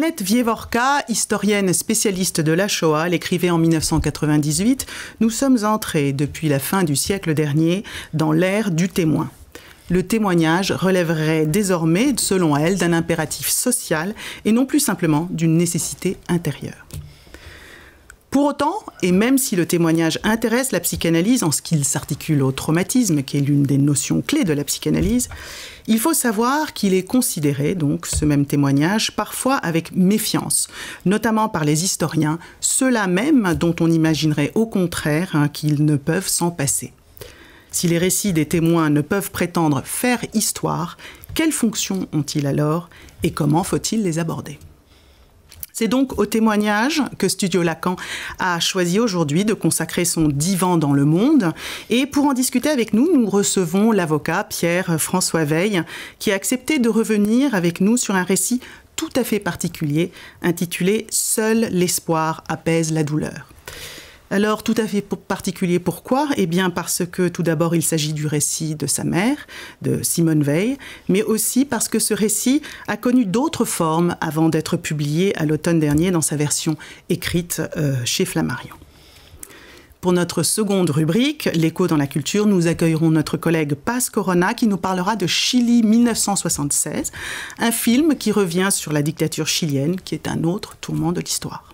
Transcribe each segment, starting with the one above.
Annette Vievorka, historienne spécialiste de la Shoah, l'écrivait en 1998 Nous sommes entrés, depuis la fin du siècle dernier, dans l'ère du témoin. Le témoignage relèverait désormais, selon elle, d'un impératif social et non plus simplement d'une nécessité intérieure. Pour autant, et même si le témoignage intéresse la psychanalyse en ce qu'il s'articule au traumatisme, qui est l'une des notions clés de la psychanalyse, il faut savoir qu'il est considéré, donc ce même témoignage, parfois avec méfiance, notamment par les historiens, ceux-là même dont on imaginerait au contraire hein, qu'ils ne peuvent s'en passer. Si les récits des témoins ne peuvent prétendre faire histoire, quelles fonctions ont-ils alors et comment faut-il les aborder c'est donc au témoignage que Studio Lacan a choisi aujourd'hui de consacrer son divan dans le monde. Et pour en discuter avec nous, nous recevons l'avocat Pierre-François Veille, qui a accepté de revenir avec nous sur un récit tout à fait particulier intitulé Seul l'espoir apaise la douleur. Alors tout à fait particulier pourquoi Eh bien parce que tout d'abord il s'agit du récit de sa mère, de Simone Veil, mais aussi parce que ce récit a connu d'autres formes avant d'être publié à l'automne dernier dans sa version écrite euh, chez Flammarion. Pour notre seconde rubrique, l'écho dans la culture, nous accueillerons notre collègue Paz Corona qui nous parlera de Chili 1976, un film qui revient sur la dictature chilienne qui est un autre tourment de l'histoire.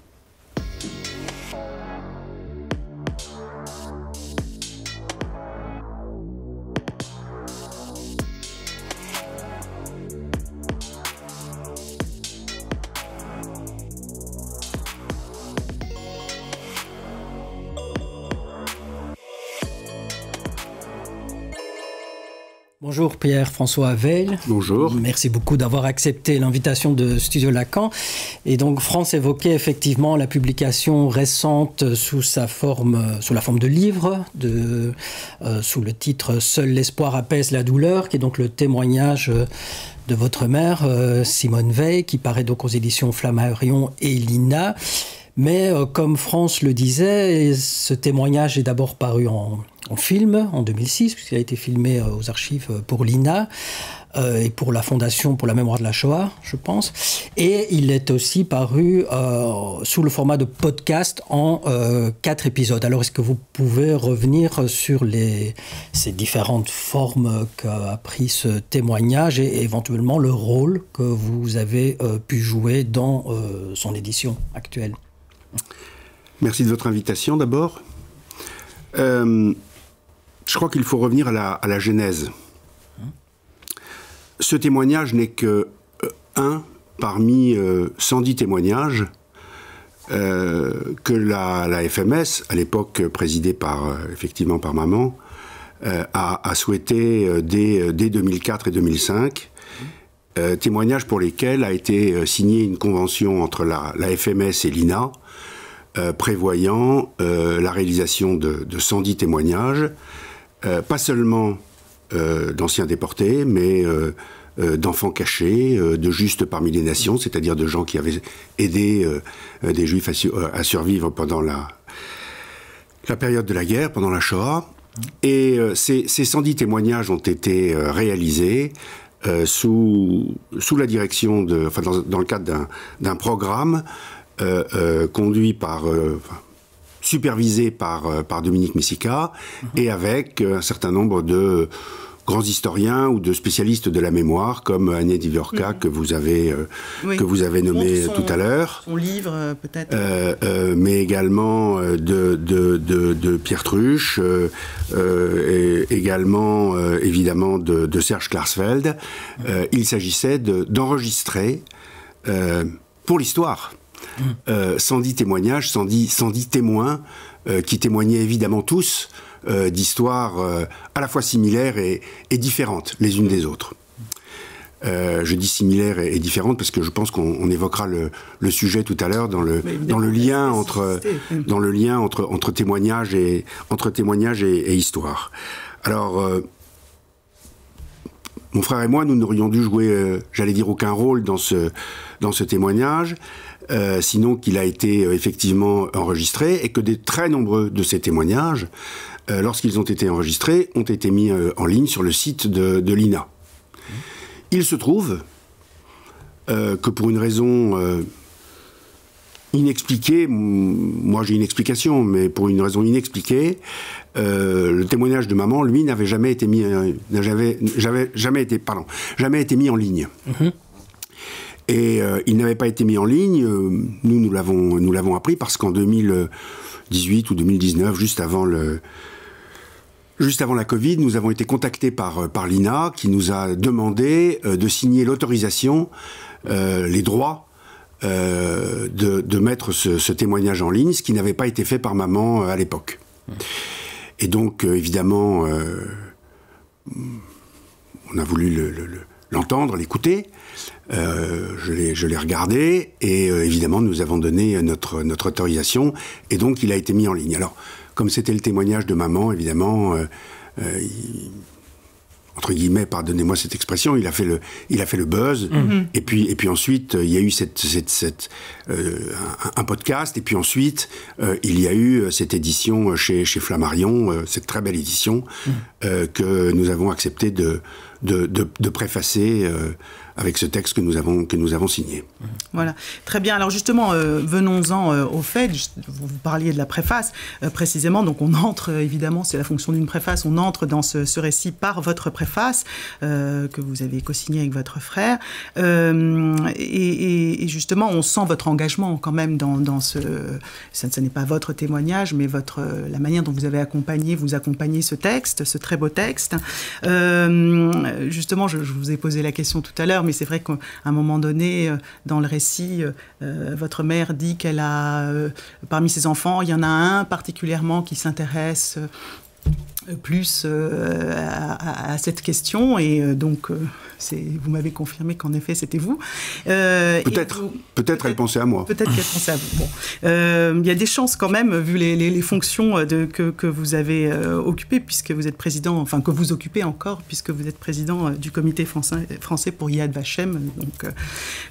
Bonjour Pierre-François Veil. Bonjour. Merci beaucoup d'avoir accepté l'invitation de Studio Lacan. Et donc France évoquait effectivement la publication récente sous sa forme, sous la forme de livre, de, euh, sous le titre Seul l'espoir apaise la douleur, qui est donc le témoignage de votre mère, euh, Simone Veil, qui paraît donc aux éditions Flammarion et Lina. Mais euh, comme France le disait, ce témoignage est d'abord paru en en film en 2006, puisqu'il a été filmé euh, aux archives euh, pour l'INA euh, et pour la Fondation pour la mémoire de la Shoah, je pense. Et il est aussi paru sous le format de podcast en quatre épisodes. Alors, est-ce que vous pouvez revenir sur les, ces différentes formes qu'a pris ce témoignage et éventuellement le rôle que vous avez pu jouer dans son édition actuelle Merci de votre invitation d'abord. Euh, je crois qu'il faut revenir à la, genèse. Ce témoignage n'est que euh, un parmi 110 euh, témoignages euh, que la, la, FMS, à l'époque présidée par, effectivement par maman, a, souhaité dès, 2004 et 2005, témoignages pour lesquels a été signée une convention entre la, la FMS et l'INA, prévoyant la réalisation de 110 témoignages euh, pas seulement euh, d'anciens déportés, mais euh, d'enfants cachés, de justes parmi les nations, c'est-à-dire de gens qui avaient aidé des juifs à, survivre pendant la, période de la guerre, pendant la Shoah. Et ces, 110 témoignages ont été réalisés sous, la direction de, dans, le cadre d'un programme conduit par, supervisé par, euh, par Dominique Messica mhm. et avec euh, un certain nombre de grands historiens ou de spécialistes de la mémoire, comme Anne Divorka, mhm. que vous avez, euh, que vous avez nommé tout à l'heure. Son livre, peut-être. mais également de, de, Pierre Truche, et également, évidemment, de, Serge Klarsfeld. il s'agissait d'enregistrer pour l'histoire 110 euh, témoignages, 110, 110 témoins euh, qui témoignaient évidemment tous euh, d'histoires à la fois similaires et, différentes les unes des autres. je dis similaires et, différentes parce que je pense qu'on évoquera le, sujet tout à l'heure dans le, dans le lien entre dans le lien entre entre témoignages et entre témoignages et, histoire. Alors mon frère et moi, nous n'aurions dû jouer, j'allais dire, aucun rôle dans ce, dans ce témoignage. Euh, sinon qu'il a été euh, effectivement enregistré, et que des très nombreux de ces témoignages, euh, lorsqu'ils ont été enregistrés, ont été mis en ligne sur le site de, l'INA. Il se trouve que pour une raison inexpliquée, moi j'ai une explication, mais pour une raison inexpliquée, le témoignage de maman, lui, n'avait jamais été mis, été, jamais été mis en ligne. Mm-hmm. Et euh, il n'avait pas été mis en ligne. Euh, nous, nous l'avons, appris parce qu'en 2018 ou 2019, juste avant le, Juste avant la Covid, nous avons été contactés par, euh, par l'INA qui nous a demandé de signer l'autorisation, les droits de, mettre ce, témoignage en ligne, ce qui n'avait pas été fait par maman à l'époque. Et donc, évidemment, on a voulu l'entendre, l'écouter. Euh, je l'ai regardé et euh, évidemment nous avons donné notre, notre autorisation et donc il a été mis en ligne. Alors comme c'était le témoignage de maman, évidemment, euh, entre guillemets, pardonnez-moi cette expression, il a fait le, il a fait le buzz mhm. Mhm. et puis et puis ensuite il y a eu cette, un, podcast et puis ensuite il y a eu cette édition chez, chez Flammarion, cette très belle édition mhm. que nous avons accepté de de, de, de préfacer avec ce texte que nous avons, que nous avons signé. Voilà, très bien. Alors justement, euh, venons-en euh, au fait. Vous, parliez de la préface euh, précisément. Donc on entre évidemment, c'est la fonction d'une préface. On entre dans ce, récit par votre préface que vous avez co-signé avec votre frère. Et, justement, on sent votre engagement quand même dans, ce ce. Ça, n'est pas votre témoignage, mais votre la manière dont vous avez accompagné, vous accompagnez ce texte, ce très beau texte. justement, je, je, vous ai posé la question tout à l'heure, mais c'est vrai qu'à un moment donné, dans le récit, euh, euh, votre mère dit qu'elle a, euh, parmi ses enfants, il y en a un particulièrement qui s'intéresse plus à, cette question et donc vous m'avez confirmé qu'en effet c'était vous. Euh, peut-être, peut-être elle pensait à moi. Peut-être qu'elle pensait à vous. Bon. Euh, il y a des chances quand même, vu les, fonctions euh, de, que, que, vous avez occupées, puisque vous êtes président, enfin que vous occupez encore, puisque vous êtes président du comité français, français pour Yad Vashem, donc,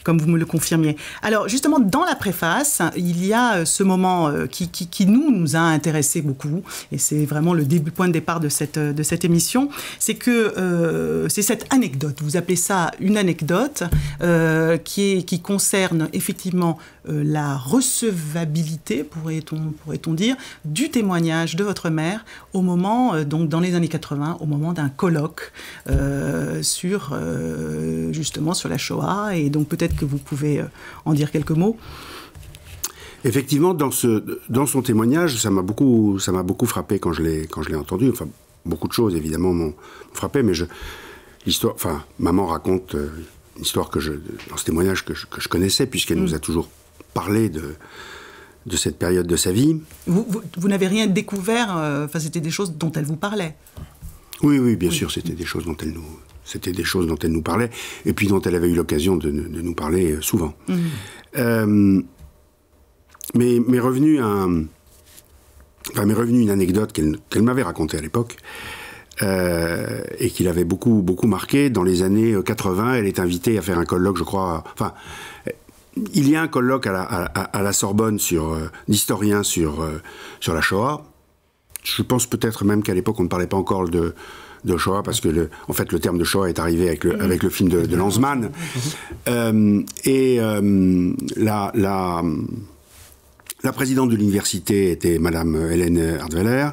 comme vous me le confirmiez. Alors justement, dans la préface, il y a ce moment qui, qui, nous, nous a intéressé beaucoup, et c'est vraiment le début, point de départ de cette, de cette émission, c'est que c'est cette anecdote. Vous appelez ça une anecdote, euh, qui, est, qui concerne effectivement euh, la recevabilité, pourrait-on pourrait dire, du témoignage de votre mère au moment, euh, donc dans les années 80, au moment d'un colloque sur justement sur la Shoah. Et donc peut-être que vous pouvez en dire quelques mots. Effectivement, dans, ce, dans son témoignage, ça m'a beaucoup, ça beaucoup frappé quand je l'ai entendu. Enfin, beaucoup de choses, évidemment, m'ont frappé, mais je, Enfin, maman raconte euh, une histoire que je, dans ce témoignage que je, connaissais, puisqu'elle nous a mm. toujours parlé de, de cette période de sa vie. Vous, n'avez rien découvert, euh, c'était des choses dont elle vous parlait. Oui, oui, bien sûr, c'était des choses dont elle nous, c'était des choses dont elle nous parlait, et puis dont elle avait eu l'occasion de, nous parler euh, souvent. Mm. mais mais revenu un, revenu une anecdote qu'elle, qu'elle m'avait racontée à l'époque. Euh, et qu'il avait beaucoup, beaucoup marqué. Dans les années 80, euh, elle est invitée à faire un colloque, je crois. Enfin, euh, il y a un colloque à la, Sorbonne sur l'historien sur, sur la Shoah. Je pense peut-être même qu'à l'époque, on ne parlait pas encore de, de Shoah, parce que le, en fait, le terme de Shoah est arrivé avec le, mm-hmm. avec le film de, de Lanzmann. Mm-hmm. et la, la, la présidente de l'université était Madame Hélène Hardweller,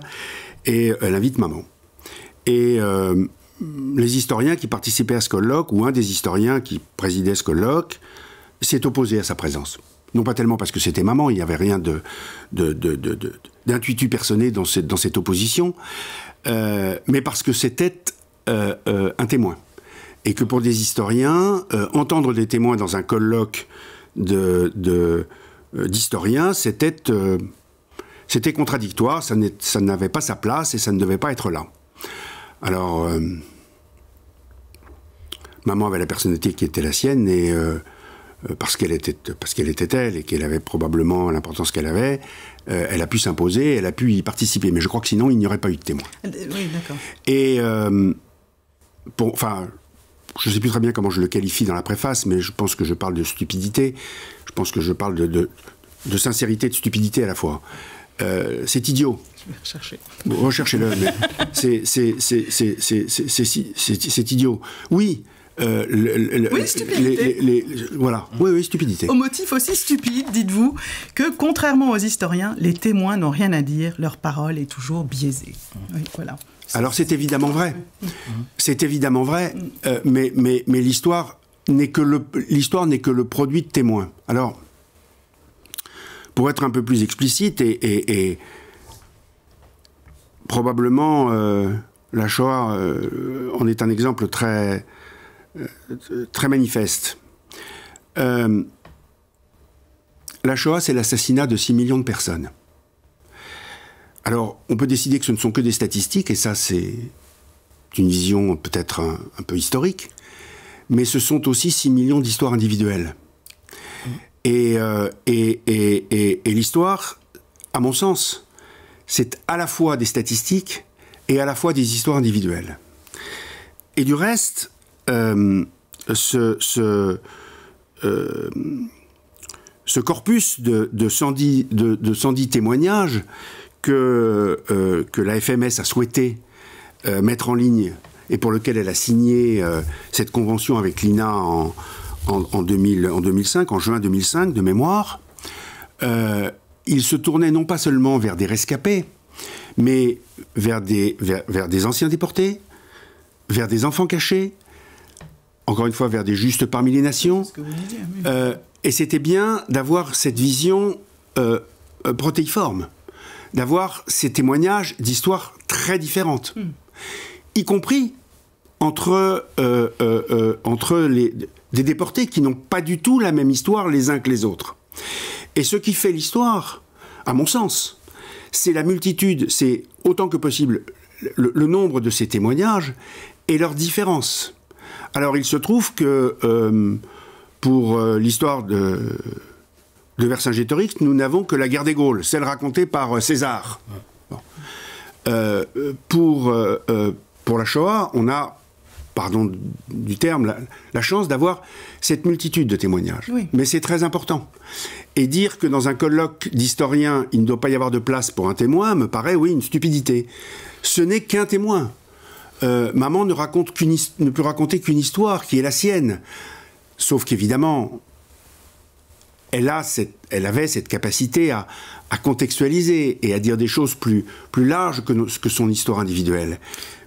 et elle invite maman. Et euh, les historiens qui participaient à ce colloque, ou un des historiens qui présidait ce colloque, s'est opposé à sa présence. Non pas tellement parce que c'était maman, il n'y avait rien de, d'intuitu personné dans cette, opposition, euh, mais parce que c'était euh, un témoin. Et que pour des historiens, entendre des témoins dans un colloque de, d'historiens, c'était, contradictoire, ça, ça n'avait pas sa place et ça ne devait pas être là. Alors, euh, maman avait la personnalité qui était la sienne, et euh, euh, parce qu'elle était, parce était elle et qu'elle avait probablement l'importance qu'elle avait, elle a pu s'imposer, elle a pu y participer. Mais je crois que sinon, il n'y aurait pas eu de témoin. Oui, d'accord. Et, enfin, je ne sais plus très bien comment je le qualifie dans la préface, mais je pense que je parle de stupidité. Je pense que je parle de, de, de sincérité de stupidité à la fois. c'est idiot Recherchez. Recherchez-le. c'est idiot. Oui, euh, oui, stupidité. voilà, oui, oui, stupidité. Au motif aussi stupide, dites-vous, que contrairement aux historiens, les témoins n'ont rien à dire, leur parole est toujours biaisée. voilà. Alors c'est évidemment vrai, c'est évidemment vrai, euh, mais, l'histoire n'est que le que le produit de témoins. Alors, pour être un peu plus explicite et probablement, euh, la Shoah euh, en est un exemple très, euh, très manifeste. la Shoah, c'est l'assassinat de 6 millions de personnes. Alors, on peut décider que ce ne sont que des statistiques, et ça, c'est une vision peut-être un, peu historique, mais ce sont aussi 6 millions d'histoires individuelles. et l'histoire, à mon sens, c'est à la fois des statistiques et à la fois des histoires individuelles. Et du reste, euh, euh, ce, corpus de, 110, témoignages que, euh, que la FMS a souhaité mettre en ligne et pour lequel elle a signé cette convention avec l'INA en, en, 2005, en juin 2005 de mémoire, il se tournait non pas seulement vers des rescapés, mais vers des, vers, des anciens déportés, vers des enfants cachés, encore une fois vers des justes parmi les nations. Euh, et c'était bien d'avoir cette vision euh, euh, protéiforme, d'avoir ces témoignages d'histoires très différentes, hmm. y compris entre, entre les, des déportés qui n'ont pas du tout la même histoire les uns que les autres. Et ce qui fait l'histoire, à mon sens, c'est la multitude, c'est autant que possible le, nombre de ces témoignages et leurs différences. Alors il se trouve que euh, pour euh, l'histoire de, de Vercingétorix, nous n'avons que la guerre des Gaules, celle racontée par euh, César. pour, pour la Shoah, on a pardon du terme, la, chance d'avoir cette multitude de témoignages. Mais c'est très important. Et dire que dans un colloque d'historiens, il ne doit pas y avoir de place pour un témoin me paraît, oui, une stupidité. Ce n'est qu'un témoin. Euh, maman ne, raconte ne peut raconter qu'une histoire qui est la sienne. Sauf qu'évidemment, elle, elle avait cette capacité à, contextualiser et à dire des choses plus, plus larges que, que son histoire individuelle.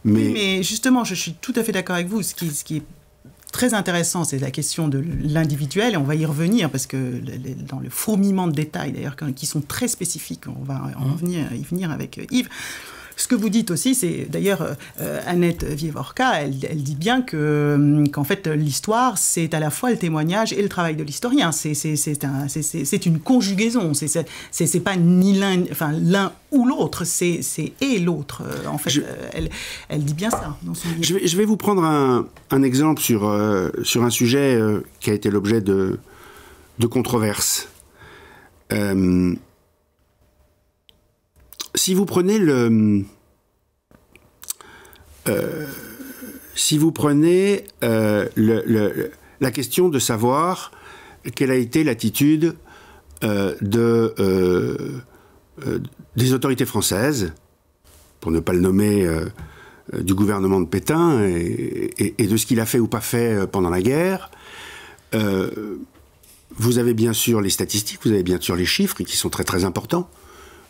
Mais... mais justement, je suis tout à fait d'accord avec vous. Ce qui, ce qui est très intéressant, c'est la question de l'individuel, et on va y revenir, parce que dans le fourmillement de détails, d'ailleurs, qui sont très spécifiques, on va en mmh. y venir avec euh, Yves, ce que vous dites aussi, c'est d'ailleurs euh, Annette Vievorka, elle, dit bien que hum, qu'en fait l'histoire, c'est à la fois le témoignage et le travail de l'historien. C'est un, une conjugaison. C'est pas ni l'un, enfin l'un ou l'autre. C'est et l'autre. Euh, en fait, euh, elle, elle, dit bien ça. je, vais, je, vais, vous prendre un, un exemple sur sur un sujet qui a été l'objet de de controverses si vous prenez le. Euh, si vous prenez euh, la question de savoir quelle a été l'attitude euh, des autorités françaises, pour ne pas le nommer du gouvernement de Pétain, et de ce qu'il a fait ou pas fait pendant la guerre, vous avez bien sûr les statistiques, vous avez bien sûr les chiffres qui sont très très importants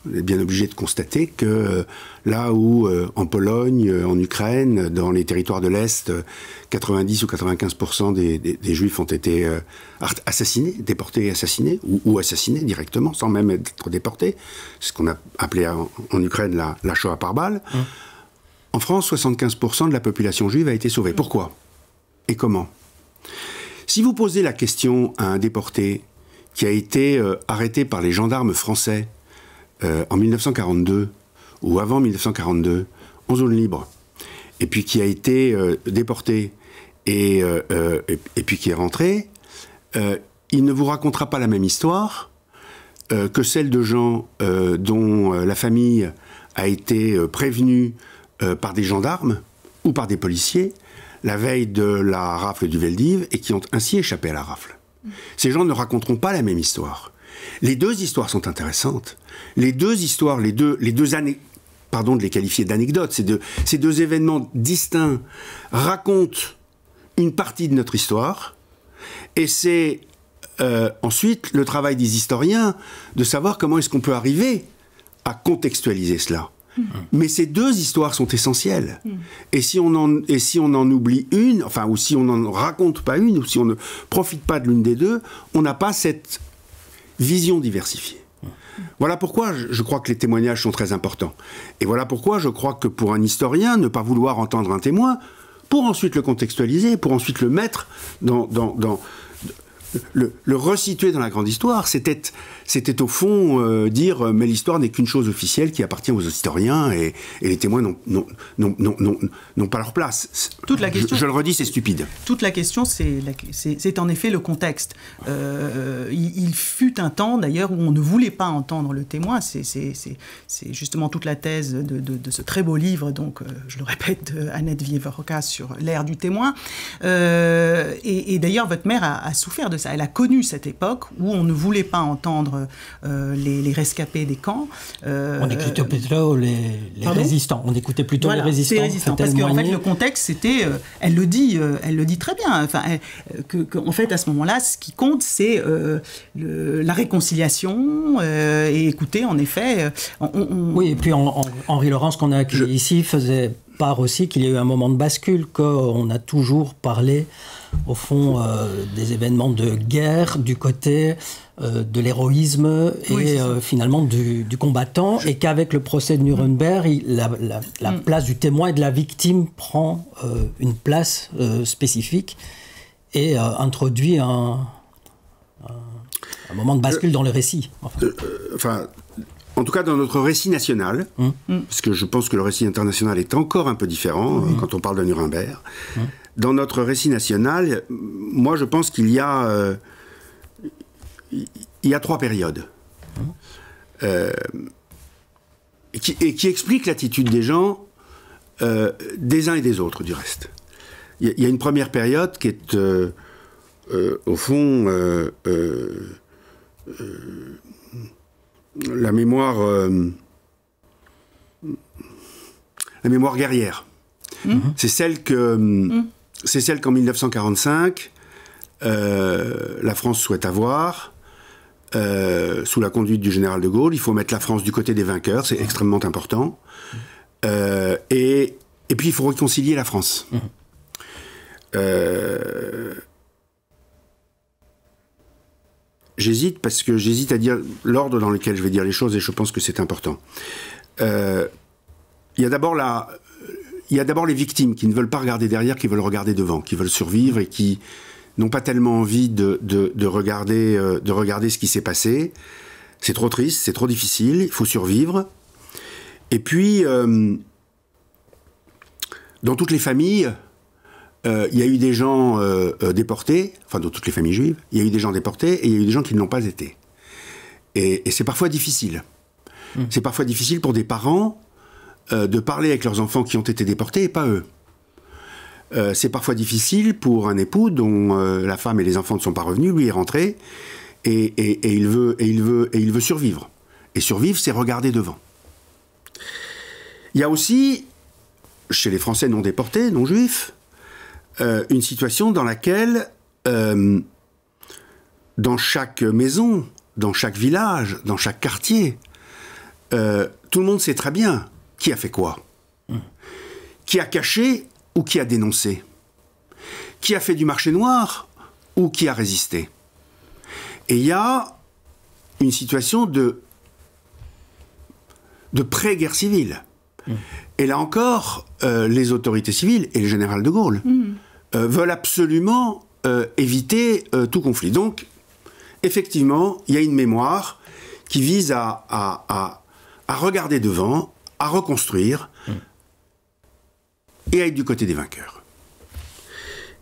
on est bien obligé de constater que euh, là où euh, en Pologne, euh, en Ukraine, dans les territoires de l'Est, 90 ou 95% des, Juifs ont été assassinés, déportés et assassinés, ou, assassinés directement, sans même être déportés, ce qu'on a appelé en, Ukraine la, Shoah par balle, mmh. en France, 75% de la population juive a été sauvée. Pourquoi Et comment Si vous posez la question à un déporté qui a été arrêté par les gendarmes français, euh, en 1942 ou avant 1942 en zone libre, et puis qui a été euh, déporté et, euh, et, et, puis qui est rentré, il ne vous racontera pas la même histoire que celle de gens dont la famille a été prévenue par des gendarmes ou par des policiers la veille de la rafle du Veldiv et qui ont ainsi échappé à la rafle. Mmh. Ces gens ne raconteront pas la même histoire. Les deux histoires sont intéressantes. Les deux histoires, les deux, les deux années, pardon de les qualifier d'anecdotes, ces deux, ces deux événements distincts racontent une partie de notre histoire. Et c'est euh, ensuite le travail des historiens de savoir comment est-ce qu'on peut arriver à contextualiser cela. Mmh. Mais ces deux histoires sont essentielles. Mmh. Et, si on en, et si on en oublie une, enfin, ou si on n'en raconte pas une, ou si on ne profite pas de l'une des deux, on n'a pas cette vision diversifiée. Voilà pourquoi je crois que les témoignages sont très importants. Et voilà pourquoi je crois que pour un historien, ne pas vouloir entendre un témoin, pour ensuite le contextualiser, pour ensuite le mettre dans, dans, dans, le, resituer dans la grande histoire, c'était, c'était au fond euh, dire euh, mais l'histoire n'est qu'une chose officielle qui appartient aux historiens et, les témoins n'ont, pas leur place. Toute la question, je, le redis, c'est stupide. Toute la question, c'est, c'est, en effet le contexte. Euh, il, fut un temps d'ailleurs où on ne voulait pas entendre le témoin. C'est, justement toute la thèse de, ce très beau livre, donc je le répète, Annette Vieverka sur l'ère du témoin. et, d'ailleurs, votre mère a, a souffert de elle a connu cette époque où on ne voulait pas entendre euh, les, rescapés des camps. Euh, on écoutait plutôt les, résistants. On écoutait plutôt les résistants. parce qu'en fait, le contexte, c'était, euh, elle le dit, elle le dit très bien. Enfin, que, en fait, à ce moment-là, ce qui compte, c'est la réconciliation. et écoutez, en effet, oui. Et puis Henri Laurence qu'on a accueilli ici faisait part aussi qu'il y a eu un moment de bascule, qu'on a toujours parlé au fond euh, des événements de guerre du côté euh, de l'héroïsme et euh, finalement du, combattant, et qu'avec le procès de Nuremberg, la, mm. place du témoin et de la victime prend une place spécifique et introduit un, moment de bascule dans le récit. Enfin. en tout cas, dans notre récit national, mm. Mm. parce que je pense que le récit international est encore un peu différent quand on parle de Nuremberg, dans notre récit national, moi je pense qu'il y a, euh, il y trois périodes. Hein euh, et, qui, expliquent l'attitude des gens, euh, des uns et des autres, du reste. Il y, a une première période qui est, au fond, la mémoire. la mémoire guerrière. Mmh. C'est celle que. Mmh c'est celle qu'en 1945, euh, la France souhaite avoir. Euh, sous la conduite du général de Gaulle, il faut mettre la France du côté des vainqueurs, c'est extrêmement important. Euh, et, puis il faut réconcilier la France. Mmh. j'hésite parce que j'hésite à dire l'ordre dans lequel je vais dire les choses et je pense que c'est important. Il y a d'abord la, il y a d'abord les victimes qui ne veulent pas regarder derrière, qui veulent regarder devant, qui veulent survivre et qui n'ont pas tellement envie de, regarder, euh, de regarder ce qui s'est passé. C'est trop triste, c'est trop difficile, il faut survivre. Et puis, euh, dans toutes les familles, euh, il y a eu des gens déportés, enfin dans toutes les familles juives, il y a eu des gens déportés et il y a eu des gens qui ne l'ont pas été. Et, c'est parfois difficile. Mmh. C'est parfois difficile pour des parents euh, de parler avec leurs enfants qui ont été déportés et pas eux. Euh, c'est parfois difficile pour un époux dont euh, la femme et les enfants ne sont pas revenus, lui est rentré et, il veut, et, il veut, et il veut survivre. Et survivre, c'est regarder devant. Il y a aussi, chez les Français non déportés, non juifs, une situation dans laquelle, dans chaque maison, dans chaque village, dans chaque quartier, tout le monde sait très bien qui a fait quoi Qui a caché ou qui a dénoncé Qui a fait du marché noir ou qui a résisté Et il y a une situation de, de pré-guerre civile. Mm. Et là encore, euh, les autorités civiles et le général de Gaulle mm. euh, veulent absolument euh, éviter tout conflit. Donc, effectivement, il y a une mémoire qui vise à regarder devant à reconstruire et à être du côté des vainqueurs.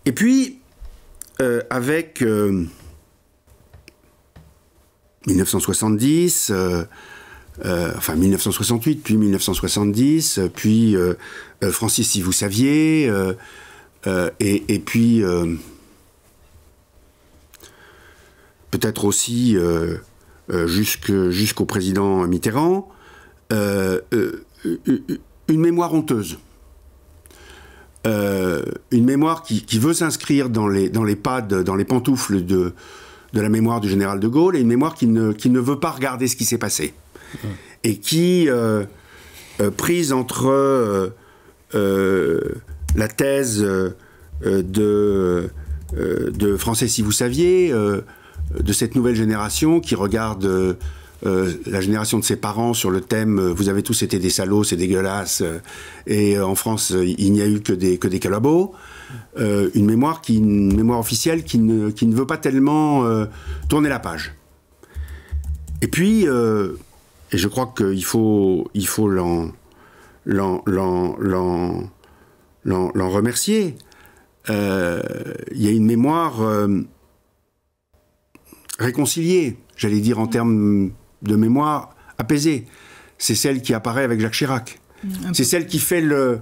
Et puis, euh, avec 1970, euh, euh, enfin 1968, puis 1970, puis Francis, si vous saviez, et, puis peut-être aussi jusqu'au président Mitterrand, une mémoire honteuse. Euh, une mémoire qui, veut s'inscrire dans les, dans les pas, dans les pantoufles de, de la mémoire du général de Gaulle, et une mémoire qui ne, qui ne veut pas regarder ce qui s'est passé. Mmh. Et qui, euh, euh, prise entre la thèse de, de Français si vous saviez, de cette nouvelle génération qui regarde euh, la génération de ses parents sur le thème euh, Vous avez tous été des salauds, c'est dégueulasse. Euh, et en France, il n'y a eu que des, que des une mémoire, qui, une mémoire officielle qui ne, veut pas tellement tourner la page. Et puis, et je crois qu'il faut, il faut l'en, l'en, remercier, il y a une mémoire réconciliée, j'allais dire en termes de mémoire apaisée. C'est celle qui apparaît avec Jacques Chirac. Mm, c'est celle qui fait le,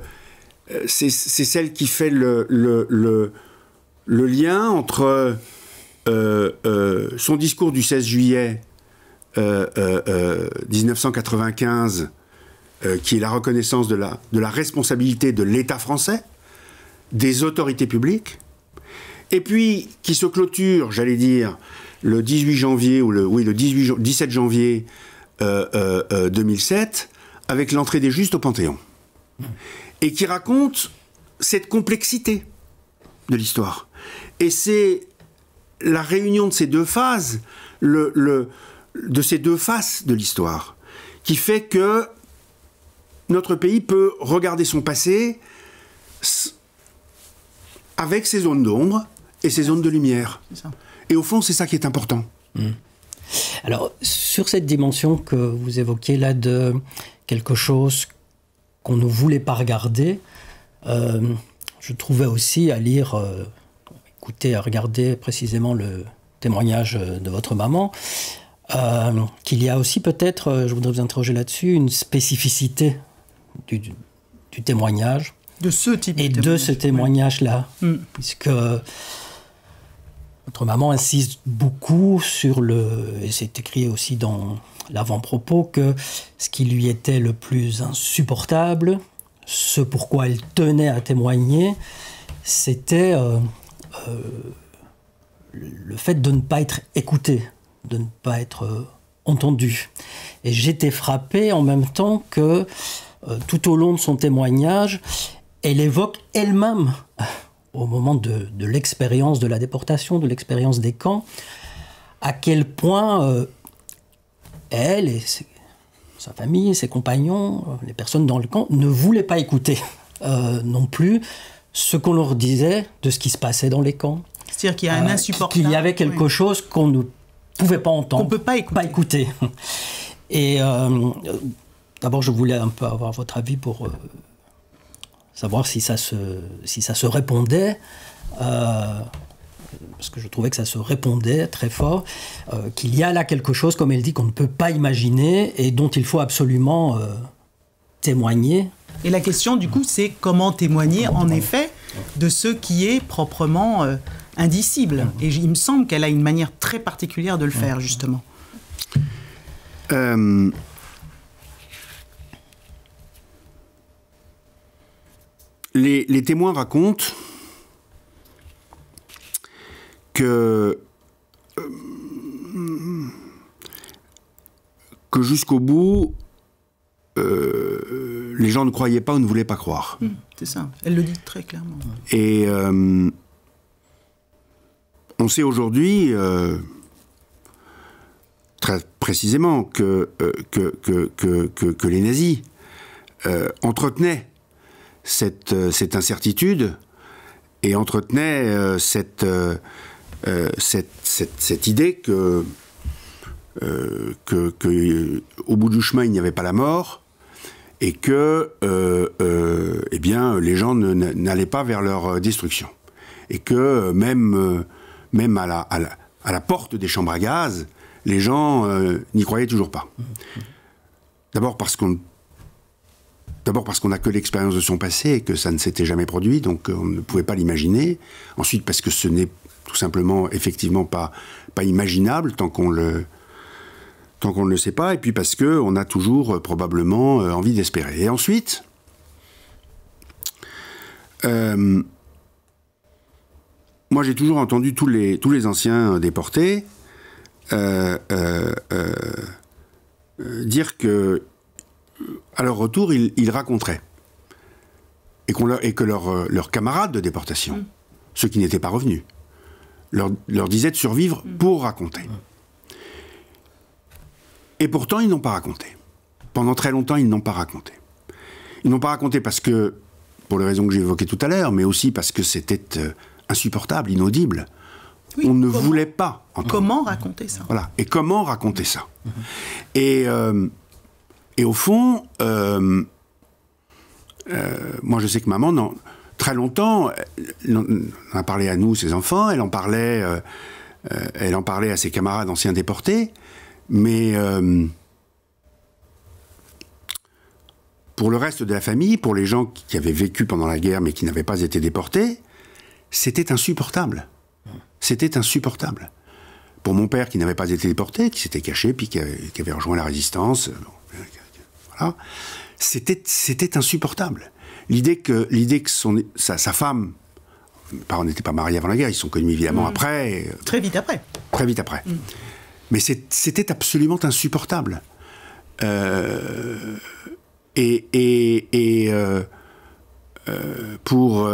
euh, c'est celle qui fait le, le, lien entre euh, euh, son discours du 16 juillet 1995, qui est la reconnaissance de la, de la responsabilité de l'État français, des autorités publiques, et puis qui se clôture, j'allais dire, le 18 janvier, ou le, oui, le 18, 17 janvier 2007, euh, euh, euh, avec l'entrée des justes au Panthéon, et qui raconte cette complexité de l'histoire. Et c'est la réunion de ces deux phases, le, de ces deux faces de l'histoire, qui fait que notre pays peut regarder son passé avec ses zones d'ombre et ses zones de lumière. C'est et au fond, c'est ça qui est important. Hmm. Alors, sur cette dimension que vous évoquiez là de quelque chose qu'on ne voulait pas regarder, euh, je trouvais aussi à lire, euh, écouter, à regarder précisément le témoignage euh, de votre maman, qu'il y a aussi peut-être, je voudrais vous interroger là-dessus, une spécificité du, témoignage. De ce type Et de, ce témoignage-là. Hmm. Puisque notre maman insiste beaucoup sur le, et c'est écrit aussi dans l'avant-propos, que ce qui lui était le plus insupportable, ce pourquoi elle tenait à témoigner, c'était euh, euh, le fait de ne pas être écoutée, de ne pas être euh, entendue. Et j'étais frappé en même temps que tout au long de son témoignage, elle évoque elle-même au moment de, l'expérience de la déportation, de l'expérience des camps, à quel point euh, elle et sa famille, ses compagnons, euh, les personnes dans le camp ne voulaient pas écouter euh, non plus ce qu'on leur disait de ce qui se passait dans les camps. C'est-à-dire qu'il y a un insupportable. Qu'il y avait quelque chose qu'on ne pouvait pas entendre. Qu'on ne peut pas écouter. Pas écouter. Et d'abord, je voulais un peu avoir votre avis pour savoir si ça se, si ça se répondait. Euh, parce que je trouvais que ça se répondait très fort, euh, qu'il y a là quelque chose, comme elle dit, qu'on ne peut pas imaginer et dont il faut absolument euh, témoigner. Et la question, du coup, c'est comment témoigner, en effet, de ce qui est proprement indicible. Mm. Et il me semble qu'elle a une manière très particulière de le mm. faire, justement. justement. les, témoins racontent que, euh, que jusqu'au bout, euh, les gens ne croyaient pas ou ne voulaient pas croire. Mmh, c'est ça, elle le dit très clairement. Et euh, on sait aujourd'hui très précisément que, que, que, les nazis entretenaient euh, cette, incertitude et entretenait euh, euh, cette, idée que, au bout du chemin, il n'y avait pas la mort et que eh bien, les gens n'allaient pas vers leur destruction. Et que même, même à, la, à la porte des chambres à gaz, les gens n'y croyaient toujours pas. D'abord parce qu'on D'abord parce qu'on n'a que l'expérience de son passé et que ça ne s'était jamais produit, donc euh, on ne pouvait pas l'imaginer. Ensuite parce que ce n'est tout simplement effectivement pas, pas imaginable tant qu'on le tant qu'on ne le sait pas, et puis parce que on a toujours euh, probablement euh, envie d'espérer. Et ensuite, moi j'ai toujours entendu tous les, tous les anciens déportés dire que à leur retour, ils, raconteraient. Et, que euh, leurs camarades de déportation, mm. ceux qui n'étaient pas revenus, leur, disaient de survivre mm. pour raconter. Et pourtant, ils n'ont pas raconté. Pendant très longtemps, ils n'ont pas raconté. Ils n'ont pas raconté parce que, pour les raisons que j'ai évoquées tout à l'heure, mais aussi parce que c'était euh, insupportable, inaudible. on ne voulait pas Comment raconter ça Voilà. Et comment raconter ça mm-hmm. Et euh, et au fond, euh, euh, moi je sais que maman, très longtemps, elle en a parlé à nous, ses enfants, elle en parlait, euh, elle en parlait à ses camarades anciens déportés, mais pour le reste de la famille, pour les gens qui avaient vécu pendant la guerre mais qui n'avaient pas été déportés, c'était insupportable. C'était insupportable. Pour mon père qui n'avait pas été déporté, qui s'était caché puis qui avait, rejoint la résistance, Hein, c'était, c'était insupportable. L'idée que, l'idée que son, sa, femme, mes parents n'étaient pas mariés avant la guerre, ils sont connus évidemment mm. après. Très vite après. Très vite après. Mm. Mais c'était absolument insupportable. Euh, et, et, euh, euh, pour,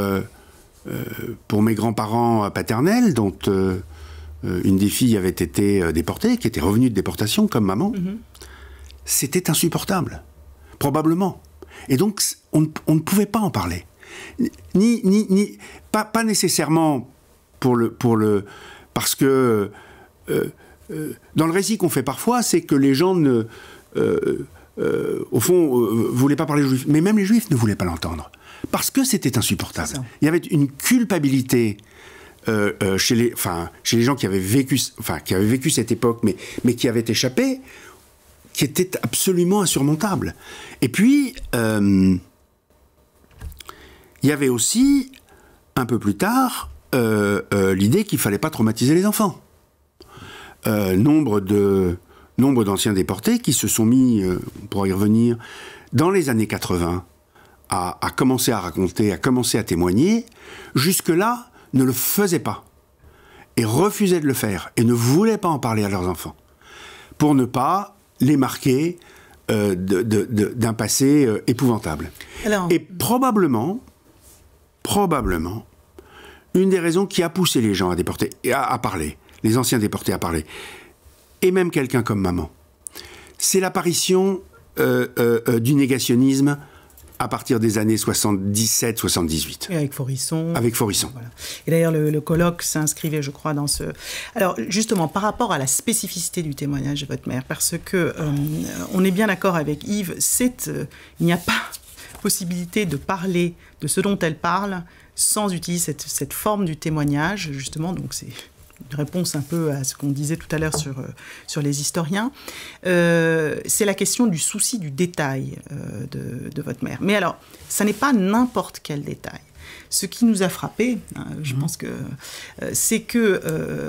pour mes grands-parents paternels, dont une des filles avait été déportée, qui était revenue de déportation comme maman, mm-hmm. c'était insupportable probablement. Et donc, on, ne pouvait pas en parler. Ni, ni, ni pas, pas, nécessairement pour le, pour le, parce que euh, euh, dans le récit qu'on fait parfois, c'est que les gens ne, euh, au fond, voulaient pas parler aux juifs. Mais même les juifs ne voulaient pas l'entendre parce que c'était insupportable. Il y avait une culpabilité chez, les, chez les gens qui avaient vécu, qui avaient vécu cette époque, mais, mais qui avaient échappé, qui était absolument insurmontable. Et puis, euh, il y avait aussi, un peu plus tard, euh, euh, l'idée qu'il ne fallait pas traumatiser les enfants. nombre de nombre d'anciens déportés qui se sont mis, pour y revenir, dans les années 80, à commencer à raconter, à commencer à témoigner, jusque-là ne le faisaient pas, et refusaient de le faire, et ne voulaient pas en parler à leurs enfants, pour ne pas les marquer euh, d'un passé euh, épouvantable. Et probablement, probablement, une des raisons qui a poussé les gens à déporter, à, parler, les anciens déportés à parler, et même quelqu'un comme maman, c'est l'apparition euh, du négationnisme à partir des années 77-78. Avec Forisson. Avec Forisson. Voilà. Et d'ailleurs, le, colloque s'inscrivait, je crois, dans ce... Alors, justement, par rapport à la spécificité du témoignage de votre mère, parce que euh, on est bien d'accord avec Yves, c'est, euh, il n'y a pas possibilité de parler de ce dont elle parle sans utiliser cette, cette forme du témoignage, justement, donc c'est une réponse un peu à ce qu'on disait tout à l'heure sur, euh, sur les historiens, euh, c'est la question du souci du détail euh, de, de, votre mère. Mais alors, ça n'est pas n'importe quel détail. Ce qui nous a frappé, hein, je mhm. pense que c'est que,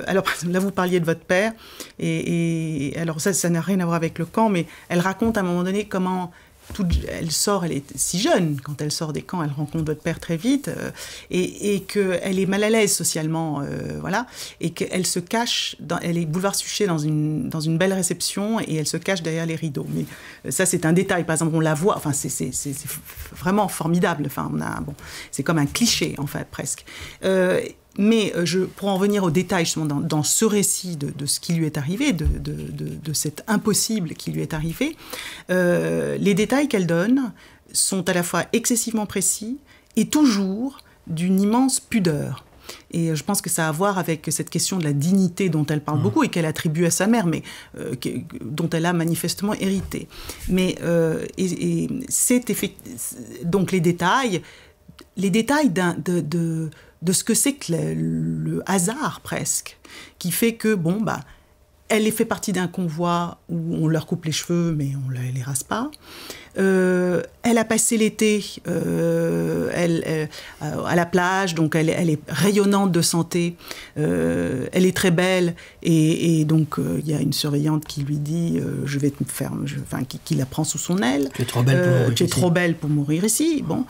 alors là vous parliez de votre père, et, et alors ça, ça n'a rien à voir avec le camp, mais elle raconte à un moment donné comment elle sort, elle est si jeune, quand elle sort des camps, elle rencontre votre père très vite, euh, et, que qu'elle est mal à l'aise socialement, euh, voilà, et qu'elle se cache, dans, elle est boulevard Suchet dans une, dans une belle réception, et elle se cache derrière les rideaux. Mais euh, ça, c'est un détail, par exemple, on la voit, enfin, c'est vraiment formidable, enfin, on a, bon, c'est comme un cliché, en fait, presque. Mais euh, je, pour en venir au détail, justement, dans, ce récit de, ce qui lui est arrivé, de, cet impossible qui lui est arrivé, euh, les détails qu'elle donne sont à la fois excessivement précis et toujours d'une immense pudeur. Et euh, je pense que ça a à voir avec cette question de la dignité dont elle parle mmh. beaucoup et qu'elle attribue à sa mère, mais dont elle a manifestement hérité. Mais euh, et, c'est donc les détails, les détails de, de, de ce que c'est que le, hasard presque, qui fait que, bon, bah, elle est fait partie d'un convoi où on leur coupe les cheveux, mais on ne les rase pas. Euh, elle a passé l'été euh, euh, à la plage, donc elle, est rayonnante de santé. elle est très belle et, donc il y a une surveillante qui lui dit je vais te faire, enfin qui, la prend sous son aile. Tu es trop belle pour mourir ici. Bon,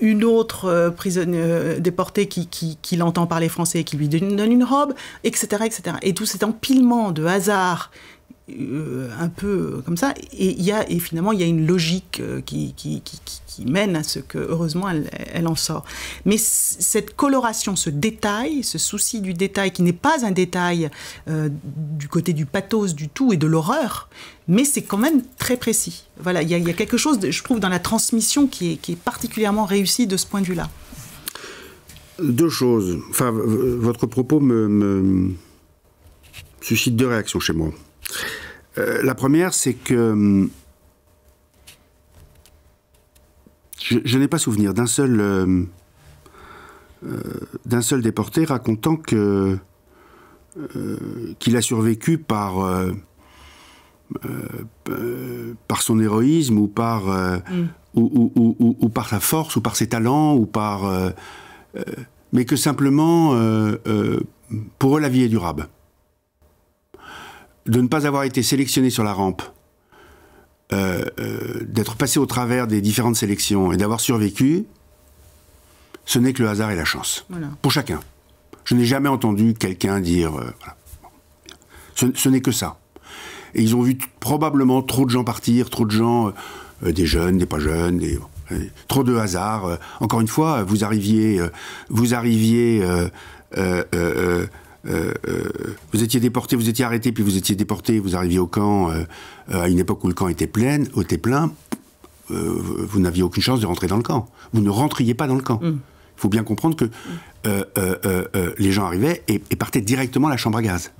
une autre prisonnière déportée qui, qui, qui l'entend parler français et qui lui donne une robe, etc., etc. Et tout cet empilement de hasard euh, un peu comme ça. Et, et finalement, il y a une logique euh, qui, qui, mène à ce que, heureusement, elle, en sort. Mais cette coloration, ce détail, ce souci du détail, qui n'est pas un détail euh, du côté du pathos du tout et de l'horreur, mais c'est quand même très précis. Voilà, il y, a quelque chose, je trouve, dans la transmission qui est, qui est particulièrement réussi de ce point de vue-là. Deux choses. Enfin, votre propos me, me suscite deux réactions chez moi. Euh, la première, c'est que hum, je, n'ai pas souvenir d'un seul, euh, euh, d'un seul déporté racontant que qu'il a survécu par par son héroïsme ou par mm. ou, par sa force ou par ses talents ou par mais que simplement pour eux la vie est durable de ne pas avoir été sélectionné sur la rampe, euh, euh, d'être passé au travers des différentes sélections et d'avoir survécu, ce n'est que le hasard et la chance. Pour chacun. Je n'ai jamais entendu quelqu'un dire. Euh, ce, n'est que ça. Et ils ont vu probablement trop de gens partir, trop de gens, des jeunes, des pas jeunes, trop de hasard. encore une fois, vous arriviez, vous arriviez euh, euh, vous étiez déporté, vous étiez arrêté, puis vous étiez déporté, vous arriviez au camp euh, à une époque où le camp était plein, plein, vous n'aviez aucune chance de rentrer dans le camp. Vous ne rentriez pas dans le camp. Mm. Il faut bien comprendre que mm. les gens arrivaient et, partaient directement à la chambre à gaz.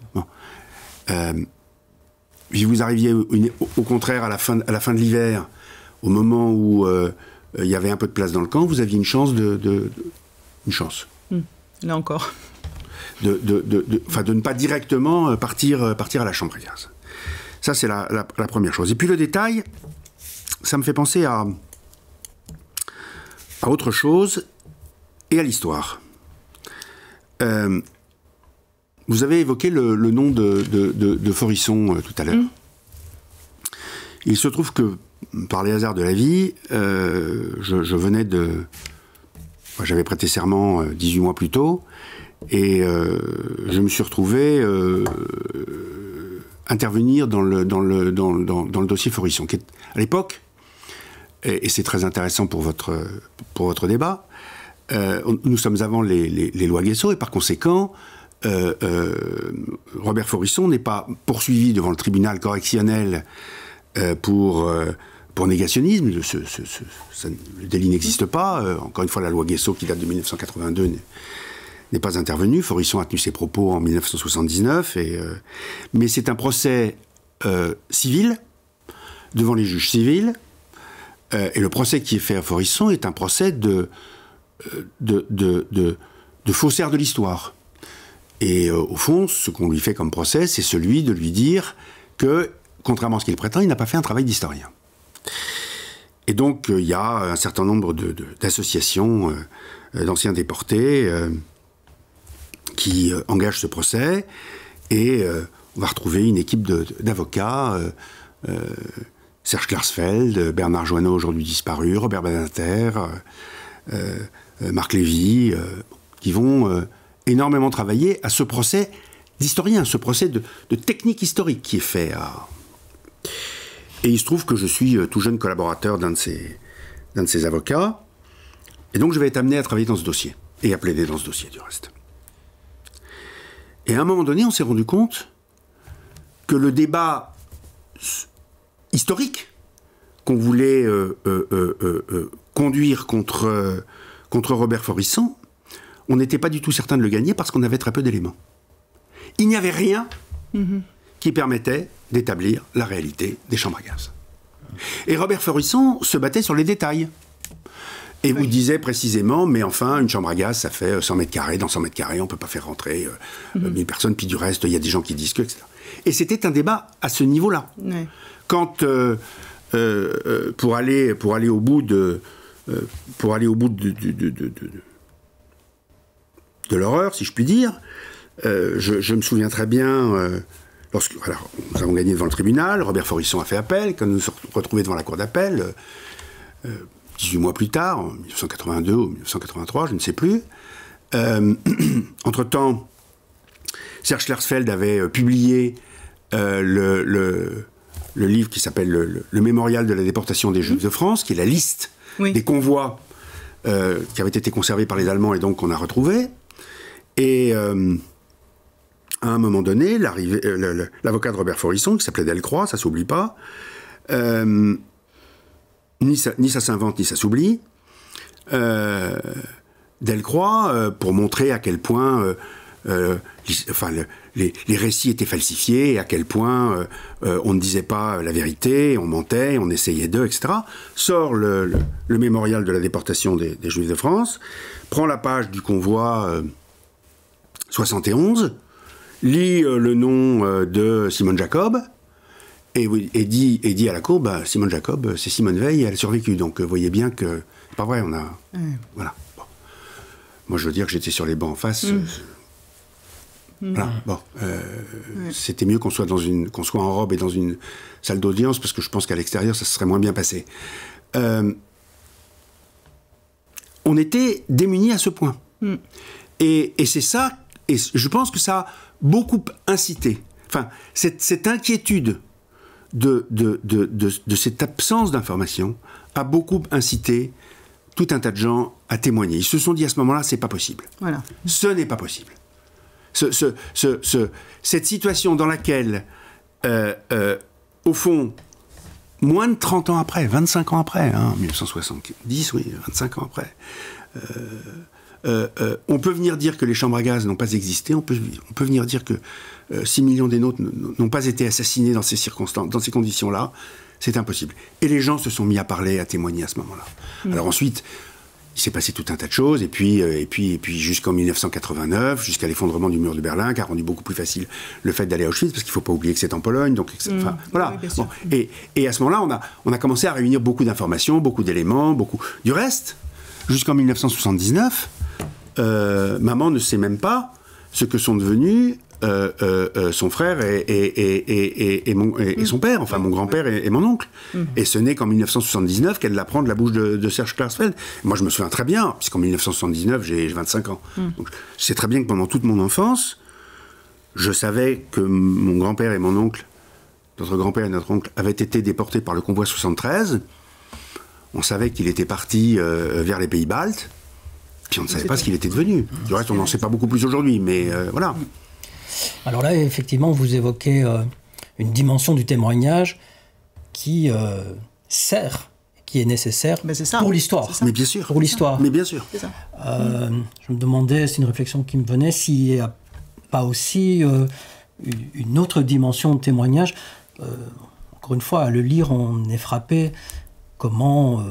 Si vous arriviez au contraire à la fin, à la fin de l'hiver, au moment où il y avait un peu de place dans le camp, vous aviez une chance de, une chance. Mm. là encore de, de, ne pas directement euh, partir, euh, partir à la chambre Ça, c'est la, la, première chose. Et puis le détail, ça me fait penser à, à autre chose et à l'histoire. Euh, vous avez évoqué le, nom de, Forisson tout à l'heure. Mm. Il se trouve que, par les hasards de la vie, je, je, venais de. J'avais prêté serment 18 mois plus tôt, et euh, je me suis retrouvé euh, intervenir dans le, dans, le, dans, le, dossier Forisson, qui est, à l'époque, et, c'est très intéressant pour votre, pour votre débat, euh, nous sommes avant les, lois Guesso, et par conséquent, Robert Forisson n'est pas poursuivi devant le tribunal correctionnel pour pour négationnisme, le délit n'existe pas. encore une fois, la loi Guesso, qui date de 1982, n'est pas intervenu. Forisson a tenu ses propos en 1979. Euh, mais c'est un procès euh, civil devant les juges civils. Euh, et le procès qui est fait à Forisson est un procès de, de, de faussaire de l'histoire. Et au fond, ce qu'on lui fait comme procès, c'est celui de lui dire que, contrairement à ce qu'il prétend, il n'a pas fait un travail d'historien. Et donc, il y a un certain nombre d'associations d'anciens déportés qui euh, engage ce procès. Et euh, on va retrouver une équipe d'avocats. Euh, Serge Klarsfeld, Bernard Joanneau aujourd'hui disparu, Robert Badinter, Marc Lévy, qui vont énormément travailler à ce procès d'historien, ce procès de, technique historique qui est fait. Et il se trouve que je suis tout jeune collaborateur d'un de, de ces avocats, et donc je vais être amené à travailler dans ce dossier, et à plaider dans ce dossier du reste. Et à un moment donné, on s'est rendu compte que le débat historique qu'on voulait euh, euh, euh, conduire contre, contre Robert Forisson, on n'était pas du tout certain de le gagner parce qu'on avait très peu d'éléments. Il n'y avait rien mhm. qui permettait d'établir la réalité des chambres à gaz. Et Robert Forisson se battait sur les détails. Et vous disait précisément, mais enfin, une chambre à gaz, ça fait 100 euh, mètres carrés. Dans 100 mètres carrés, on ne peut pas faire rentrer 1000 euh, mhm. euh, personnes, puis du reste, il y a des gens qui disent que, etc. Et c'était un débat à ce niveau-là. Quand, pour, aller, pour aller au bout de. pour aller au bout de, de, l'horreur, si je puis dire, je, me souviens très bien. Lorsque, alors, nous avons gagné devant le tribunal, Robert Forisson a fait appel, quand nous nous sommes retrouvés devant la cour d'appel, 18 mois plus tard, en 1982 ou 1983, je ne sais plus. Euh, entre-temps, Serge Lersfeld avait euh, publié euh, le, livre qui s'appelle le, Mémorial de la déportation des Juifs de France, qui est la liste des convois qui avaient été conservés par les Allemands et donc qu'on a retrouvés. Et à un moment donné, l'avocat de Robert Forisson, qui s'appelait Delcroix, ça s'oublie pas, euh, ni ça, s'invente, ni ça s'oublie. Euh, Delcroix, euh, pour montrer à quel point euh, enfin, les, récits étaient falsifiés, à quel point on ne disait pas la vérité, on mentait, on essayait d'eux, etc., sort le, mémorial de la déportation des, des, Juifs de France, prend la page du convoi 71, lit le nom de Simone Jacob, et, et, dit, à la cour, bah, Simone Jacob, euh, c'est Simone Veil, elle a survécu. Donc vous euh, voyez bien que c'est pas vrai, on a... Hmm. Voilà. Moi je veux dire que j'étais sur les bancs en face. Hmm. Euh, voilà, hmm. bon, c'était mieux qu'on soit dans soit en robe et dans une salle d'audience parce que je pense qu'à l'extérieur ça serait moins bien passé. on était démunis à ce point, et, c'est ça, et je pense que ça a beaucoup incité. Enfin, cette inquiétude de, cette absence d'information a beaucoup incité tout un tas de gens à témoigner. Ils se sont dit à ce moment-là, c'est pas possible. Voilà. Ce n'est pas possible. cette situation dans laquelle, euh, euh, au fond, moins de 30 ans après, 25 ans après, hein, 1970, oui, 25 ans après, euh, on peut venir dire que les chambres à gaz n'ont pas existé, on peut, on peut venir dire que 6 euh, millions des nôtres n'ont pas été assassinés dans ces circonstances, dans ces conditions-là, c'est impossible. Et les gens se sont mis à parler, à témoigner à ce moment-là. Mm. Alors ensuite, il s'est passé tout un tas de choses, et puis, euh, et puis, et puis jusqu'en 1989, jusqu'à l'effondrement du mur de Berlin, qui a rendu beaucoup plus facile le fait d'aller à Auschwitz, parce qu'il ne faut pas oublier que c'est en Pologne, donc mm. voilà. et, à ce moment-là, on a, on a commencé à réunir beaucoup d'informations, beaucoup d'éléments, beaucoup. Du reste, jusqu'en 1979, euh, maman ne sait même pas ce que sont devenus euh, euh, euh, son frère et, et, et, mon, et, son père, enfin mon grand-père et, mon oncle. Mm. Et ce n'est qu'en 1979 qu'elle l'apprend de la bouche de, Serge Klarsfeld. Moi, je me souviens très bien, puisqu'en 1979, j'ai 25 ans. Mm. Donc, je sais très bien que pendant toute mon enfance, je savais que mon grand-père et mon oncle, notre grand-père et notre oncle, avaient été déportés par le convoi 73. On savait qu'il était parti vers les pays baltes, puis on ne savait pas ce qu'il était devenu. Du reste, on n'en sait pas beaucoup plus aujourd'hui, mais voilà. Mm. Alors là, effectivement, vous évoquez euh, une dimension du témoignage qui euh, sert, qui est nécessaire Mais pour l'histoire. Mais bien sûr. Pour l'histoire. Mais bien sûr. Euh, je me demandais, c'est une réflexion qui me venait, s'il n'y a pas aussi une autre dimension de témoignage. encore une fois, à le lire, on est frappé comment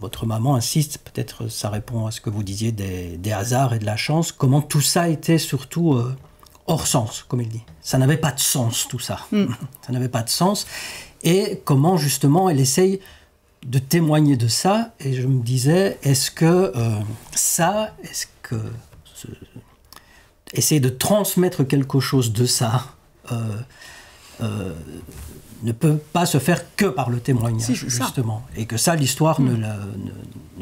votre maman insiste, peut-être ça répond à ce que vous disiez des, hasards et de la chance, comment tout ça était surtout hors sens, comme il dit. Ça n'avait pas de sens tout ça. Mm. Ça n'avait pas de sens. Et comment justement elle essaye de témoigner de ça. Et je me disais, est-ce que euh, ça, est-ce que essayer de transmettre quelque chose de ça euh, euh, ne peut pas se faire que par le témoignage, justement. Et que ça, l'histoire ne,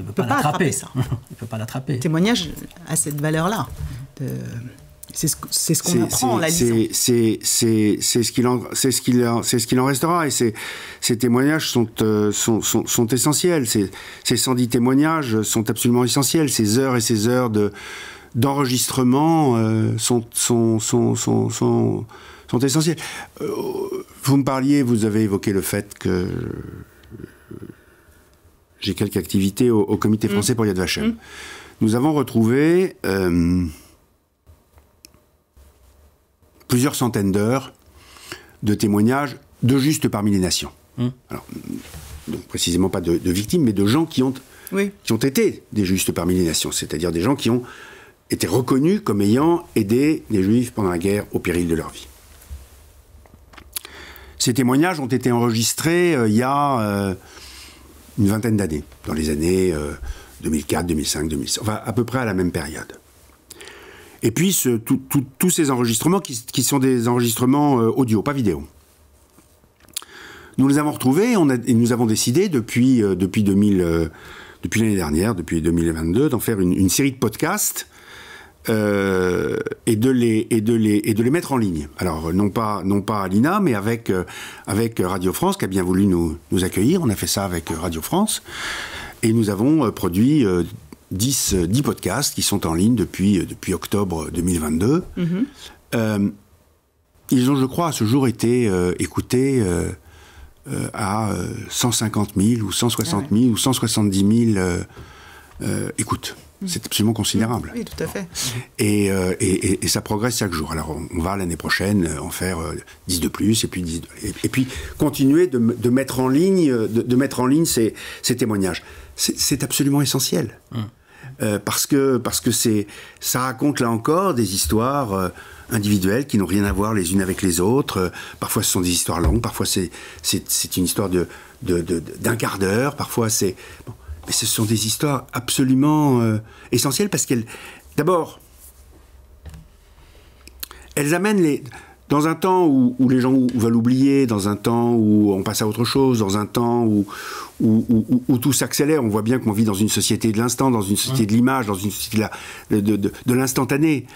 peut, pas l'attraper. ne peut pas l'attraper. Le témoignage a cette valeur-là. C'est ce, qu'on apprend en la lisant. C'est ce qu'il en, ce ce en restera. Et ces témoignages euh, sont, sont, sont, essentiels. Ces, 110 témoignages sont absolument essentiels. Ces heures et ces heures de, d'enregistrement euh, sont, sont, sont, sont, essentiels. Euh, vous me parliez, vous avez évoqué le fait que j'ai quelques activités au, Comité mm. français pour Yad Vashem. Mm. Nous avons retrouvé plusieurs centaines d'heures de témoignages de justes parmi les nations. Hum. Alors, donc précisément pas de, victimes, mais de gens qui ont, qui ont été des justes parmi les nations, c'est-à-dire des gens qui ont été reconnus comme ayant aidé des juifs pendant la guerre au péril de leur vie. Ces témoignages ont été enregistrés euh, il y a euh, une vingtaine d'années, dans les années 2004, 2005, 2006, enfin à peu près à la même période. Et puis ce, tous ces enregistrements qui, sont des enregistrements euh, audio, pas vidéo. Nous les avons retrouvés on et nous avons décidé depuis, euh, depuis, 2000, euh, depuis l'année dernière, depuis 2022, d'en faire une, série de podcasts et, de les, et, de les, et de les mettre en ligne. Alors, non pas, non pas à l'INA, mais avec, avec Radio France qui a bien voulu nous, nous accueillir. On a fait ça avec Radio France. Et nous avons produit 10, 10, euh, podcasts qui sont en ligne depuis, euh, depuis octobre 2022. Mhm. Euh, ils ont, je crois, à ce jour été écoutés à 150 000 ou 160 000 ah ou 170 000 écoutes. Mhm. C'est absolument considérable. Oui, tout à fait. Et, ça progresse chaque jour. Alors, on, va l'année prochaine en faire 10 de plus, et puis et, puis continuer de, mettre en ligne, de, mettre en ligne ces, ces témoignages. C'est absolument essentiel. Mmh. Euh, parce que parce que c'est ça raconte là encore des histoires euh, individuelles qui n'ont rien à voir les unes avec les autres. Euh, parfois ce sont des histoires longues, parfois c'est c'est une histoire de d'un quart d'heure, parfois c'est bon, mais ce sont des histoires absolument essentielles parce qu'elles d'abord elles amènent les dans un temps où, où les gens veulent oublier, dans un temps où on passe à autre chose, dans un temps où, où, tout s'accélère. On voit bien qu'on vit dans une société de l'instant, dans une société de l'image, dans une société de, l'instantané.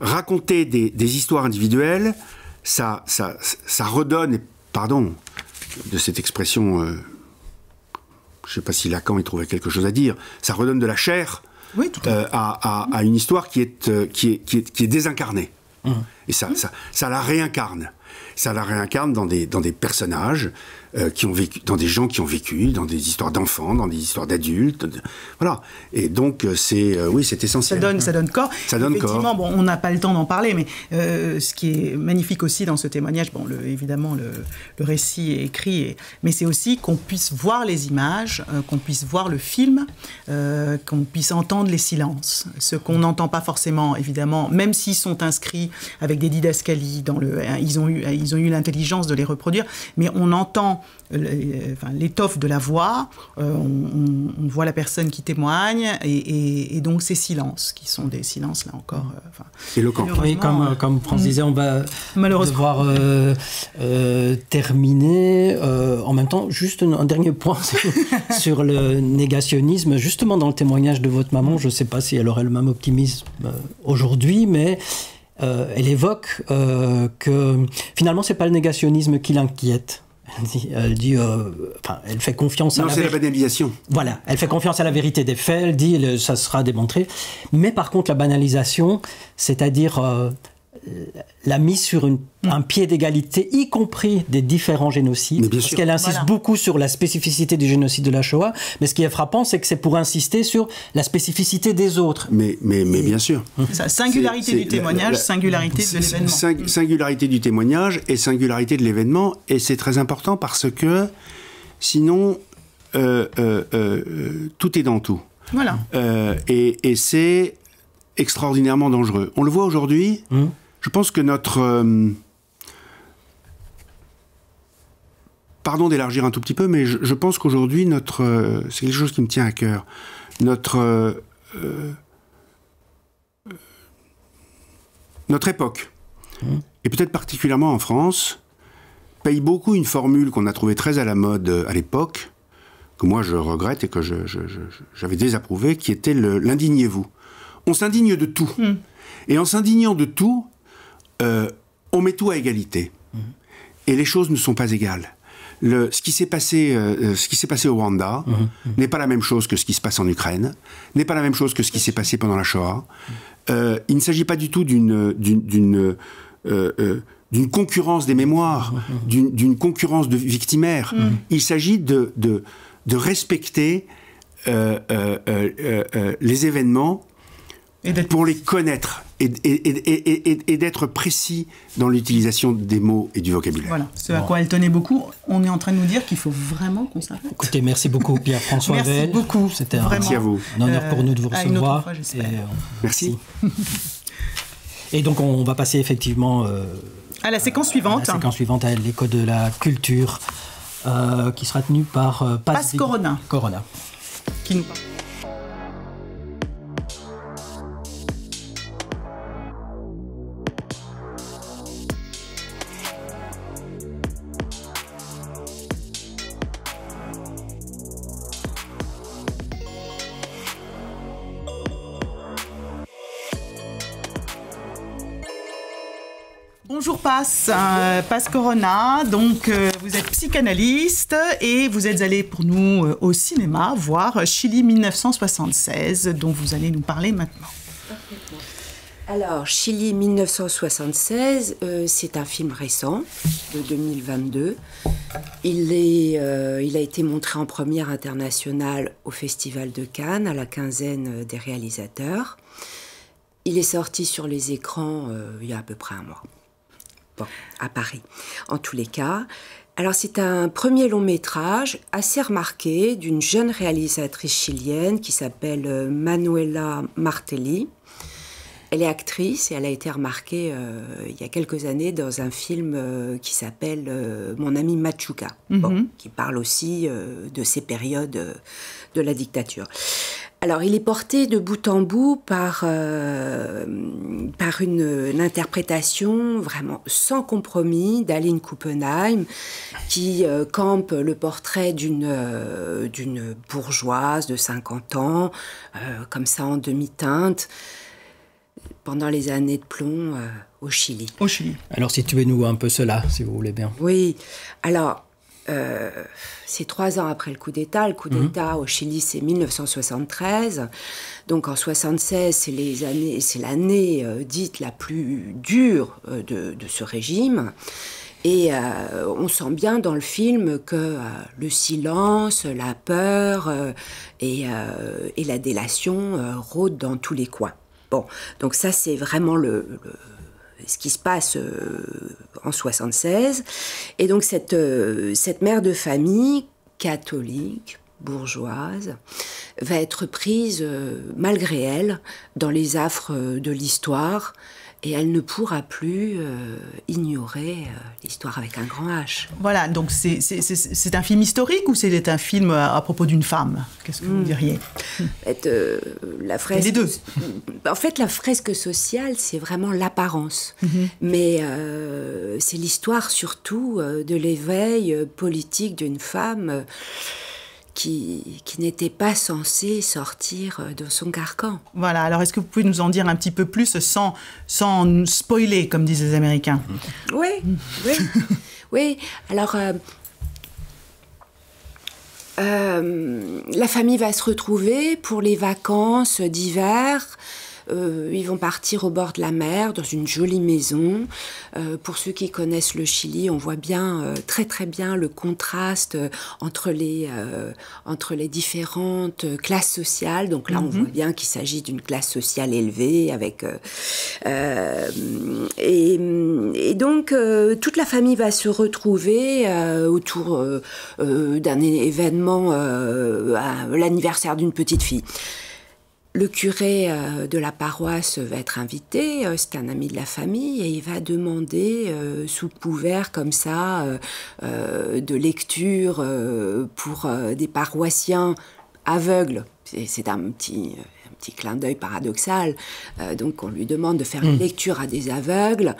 raconter des, histoires individuelles, ça, ça, redonne, pardon de cette expression, euh, je ne sais pas si Lacan y trouvait quelque chose à dire, ça redonne de la chair euh, à, une histoire euh, qui est, qui est, qui est, désincarnée. Mmh. Et ça, ça la réincarne ça la réincarne dans des, dans des personnages euh, qui ont vécu, dans des gens qui ont vécu, dans des histoires d'enfants, dans des histoires d'adultes, voilà. Et donc euh, c'est, euh, oui, c'est essentiel. Ça donne, ça donne corps. Ça donne Effectivement, bon, on n'a pas le temps d'en parler, mais ce qui est magnifique aussi dans ce témoignage, bon, le, évidemment le, récit est écrit, mais c'est aussi qu'on puisse voir les images, qu'on puisse voir le film, qu'on puisse entendre les silences, ce qu'on n'entend pas forcément, évidemment, même s'ils sont inscrits avec des didascalies dans le, hein, ils ont eu, ils ont eu l'intelligence de les reproduire, mais on entend l'étoffe de la voix, euh, on, voit la personne qui témoigne, et, donc ces silences, qui sont des silences là encore. Euh, comme, euh, comme euh, France disait, on va mm, devoir euh, terminer. en même temps, juste un, dernier point sur le négationnisme. Justement, dans le témoignage de votre maman, je ne sais pas si elle aurait le même optimisme aujourd'hui, mais. elle évoque que finalement, c'est pas le négationnisme qui l'inquiète, elle dit, euh, enfin, elle fait confiance à la. la banalisation. Voilà, elle fait confiance à la vérité des faits. Elle dit, ça sera démontré. Mais par contre, la banalisation, c'est-à-dire euh, la mise sur un pied d'égalité, y compris des différents génocides, parce qu'elle insiste beaucoup sur la spécificité du génocide de la Shoah, mais ce qui est frappant, c'est que c'est pour insister sur la spécificité des autres. Mais, mais, mais bien sûr. Ça, singularité du témoignage, singularité de l'événement. singularité du témoignage et singularité de l'événement, et c'est très important parce que sinon, euh, euh, euh, tout est dans tout. Voilà. et, c'est extraordinairement dangereux. On le voit aujourd'hui. Hum. Je pense que notre... Euh, pardon d'élargir un tout petit peu, mais je, pense qu'aujourd'hui, notre, euh, c'est quelque chose qui me tient à cœur. Notre, euh, notre époque, mmh. et peut-être particulièrement en France, paye beaucoup une formule qu'on a trouvée très à la mode à l'époque, que moi je regrette et que j'avais désapprouvé, qui était l'indignez-vous. On s'indigne de tout. Mmh. Et en s'indignant de tout, euh, on met tout à égalité. Mhm. Et les choses ne sont pas égales. ce qui s'est passé, euh, euh, ce qui s'est passé au Rwanda mhm. Mhm. n'est pas la même chose que ce qui se passe en Ukraine, n'est pas la même chose que ce qui s'est passé pendant la Shoah. il ne s'agit pas du tout d'une d'une d'une concurrence des mémoires, d'une concurrence de victimaires. Il s'agit de, de, respecter les événements pour les connaître et, et, d'être précis dans l'utilisation des mots et du vocabulaire. Voilà, ce à quoi elle tenait beaucoup. On est en train de nous dire qu'il faut vraiment qu'on s'arrête. Écoutez, merci beaucoup Pierre-François Merci beaucoup. C'était un, à vous. honneur pour nous de vous euh, recevoir. Euh, merci. et donc on va passer effectivement euh, à la séquence suivante. À la séquence suivante, à l'écho de la culture, qui sera tenue par Passe Corona. Corona. Qui nous parle. Euh, passe, Corona. Donc, euh, vous êtes psychanalyste et vous êtes allé pour nous euh, au cinéma voir Chili 1976, dont vous allez nous parler maintenant. Alors, Chili 1976, c'est un film récent, de 2022. Il, est, il a été montré en première internationale au Festival de Cannes, à la quinzaine des réalisateurs. Il est sorti sur les écrans il y a à peu près un mois à Paris, en tous les cas. Alors c'est un premier long métrage assez remarqué d'une jeune réalisatrice chilienne qui s'appelle euh, Manuela Martelli. Elle est actrice et elle a été remarquée euh, il y a quelques années dans un film euh, qui s'appelle Mon ami Machuca, mhm. qui parle aussi de ces périodes de la dictature. Alors, il est porté de bout en bout par, euh, par une, interprétation vraiment sans compromis d'Aline Kuppenheim, qui euh, campe le portrait d'une euh, d'une bourgeoise de 50 ans, comme ça en demi-teinte, pendant les années de plomb au Chili. Au Chili. Alors, situez-nous un peu cela, si vous voulez bien. Oui. Alors, euh, c'est trois ans après le coup d'État. Le coup mhm. d'État au Chili, c'est 1973. Donc en 76, c'est les années, c'est l'année euh, dite la plus dure euh, de, ce régime. Et on sent bien dans le film que le silence, la peur et, la délation rôdent dans tous les coins. Bon, donc ça c'est vraiment le ce qui se passe euh, en 76. Et donc cette, euh, cette mère de famille catholique, bourgeoise, va être prise euh, malgré elle dans les affres de l'histoire, et elle ne pourra plus euh, ignorer euh, l'histoire avec un grand H. Voilà, donc c'est un film historique ou c'est un film euh, à, propos d'une femme Qu'est-ce que vous hmm. diriez être la fresque, Les deux. Bah, en fait, la fresque sociale, c'est vraiment l'apparence, mhm. mais c'est l'histoire surtout de l'éveil politique d'une femme qui, n'était pas censé sortir euh, de son carcan. Voilà, alors est-ce que vous pouvez nous en dire un petit peu plus sans, sans spoiler, comme disent les Américains Oui, oui, oui. Alors, euh, euh, la famille va se retrouver pour les vacances d'hiver. Euh, ils vont partir au bord de la mer, dans une jolie maison. Euh, pour ceux qui connaissent le Chili, on voit bien, euh, très très bien, le contraste euh, entre les, euh, entre les différentes classes sociales. Donc là, on mhm. voit bien qu'il s'agit d'une classe sociale élevée. Avec, et, et, donc, toute la famille va se retrouver autour d'un événement, l'anniversaire d'une petite fille. Le curé euh, de la paroisse va être invité, euh, c'est un ami de la famille, et il va demander, euh, sous couvert comme ça, de lecture pour des paroissiens aveugles. C'est un petit, petit clin d'œil paradoxal. Euh, donc on lui demande de faire mm. une lecture à des aveugles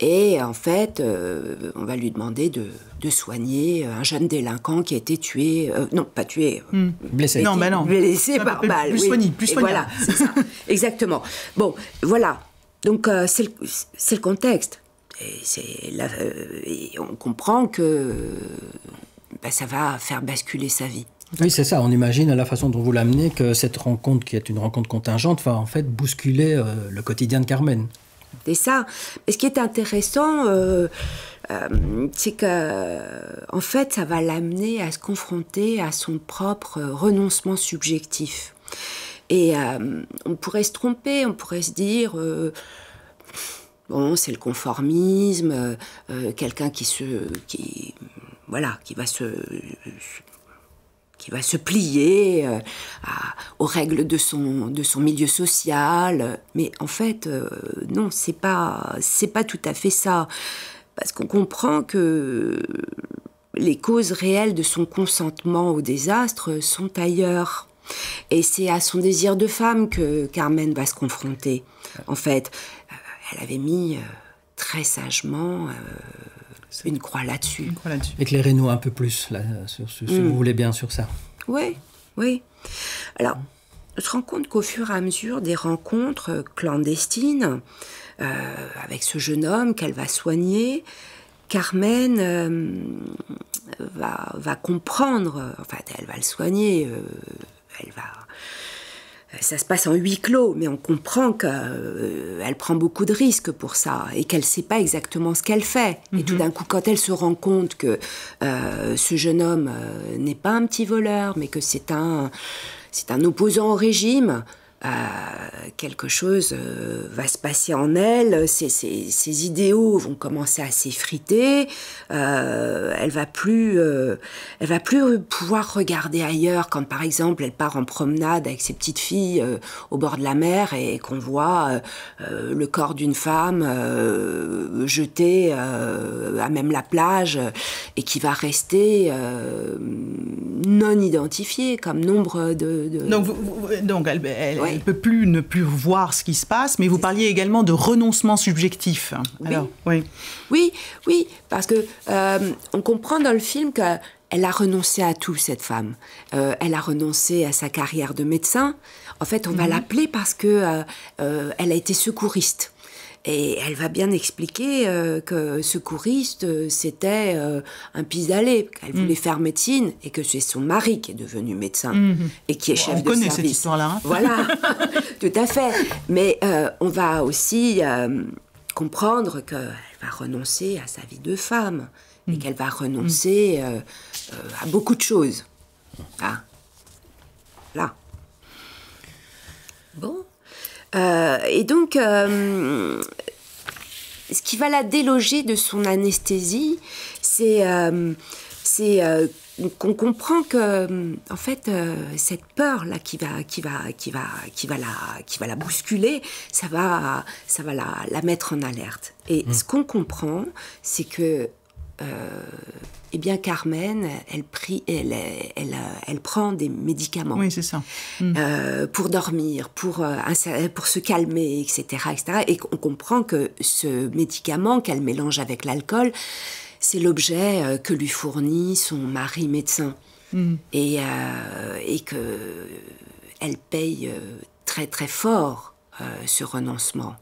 et en fait euh, on va lui demander de, soigner un jeune délinquant qui a été tué, euh, non pas tué, mm. blessé, non, mais non. blessé par plus, balle. Plus soigné, plus soigné. Voilà, exactement. Bon, voilà. Donc c'est le, contexte. Et, la, on comprend que ben, ça va faire basculer sa vie. Oui, c'est ça. On imagine à la façon dont vous l'amenez que cette rencontre, qui est une rencontre contingente, va en fait bousculer euh, le quotidien de Carmen. C'est ça. Mais ce qui est intéressant, euh, euh, c'est que, en fait, ça va l'amener à se confronter à son propre renoncement subjectif. Et on pourrait se tromper, on pourrait se dire. Bon, c'est le conformisme, quelqu'un qui se, qui, voilà, qui va se qui va se plier euh, aux règles de son, de son milieu social. Mais en fait, euh, non, c'est pas, c'est pas tout à fait ça. Parce qu'on comprend que les causes réelles de son consentement au désastre sont ailleurs. Et c'est à son désir de femme que Carmen va se confronter. En fait, euh, elle avait mis très sagement une croix là-dessus. Une là Éclairez-nous un peu plus, là, sur, ce, si mm. vous voulez bien, sur ça. Oui, oui. Alors, je me rends compte qu'au fur et à mesure des rencontres euh, clandestines euh, avec ce jeune homme qu'elle va soigner, Carmen euh, va, va, comprendre, enfin, elle va le soigner, elle va euh, ça se passe en huis clos, mais on comprend qu'elle euh, prend beaucoup de risques pour ça et qu'elle ne sait pas exactement ce qu'elle fait. Et tout mhm. d'un coup, quand elle se rend compte que euh, ce jeune homme n'est pas un petit voleur, mais que c'est un, c'est un opposant au régime, euh, quelque chose euh, va se passer en elle, ses, ses, idéaux vont commencer à s'effriter, euh, elle va plus, elle va plus pouvoir regarder ailleurs quand par exemple elle part en promenade avec ses petites filles au bord de la mer et qu'on voit le corps d'une femme jeté à même la plage et qui va rester non identifié comme nombre de, de... donc, donc elle, elle peut plus ne plus voir ce qui se passe. Mais vous parliez également de renoncement subjectif. oui. oui. oui, parce que euh, on comprend dans le film que elle a renoncé à tout, cette femme. Euh, elle a renoncé à sa carrière de médecin. En fait, on va mhm. l'appeler parce que euh, elle a été secouriste. Et elle va bien expliquer euh, que que secouriste, euh, c'était euh, un pis-aller, qu'elle mm. voulait faire médecine et que c'est son mari qui est devenu médecin mm-hmm. et qui est chef on de connaît cette histoire-là. Hein. voilà, tout à fait. Mais on va aussi comprendre qu'elle va renoncer à sa vie de femme et mm. qu'elle va renoncer mm. à beaucoup de choses. Voilà. Ah. Là. Bon. Euh, et donc, euh, ce qui va la déloger de son anesthésie, c'est euh, qu'on comprend que, en fait, cette peur là qui va, qui va, qui va, qui va la, qui va la bousculer, ça va, ça va la, la mettre en alerte. Et mmh. ce qu'on comprend, c'est que euh, eh bien Carmen, elle, prend des médicaments. Hmm. Euh, pour dormir, pour, euh, se calmer, etc., Et on comprend que ce médicament qu'elle mélange avec l'alcool, c'est l'objet que lui fournit son mari médecin. Hmm. Et, euh, et que elle paye très très fort euh, ce renoncement.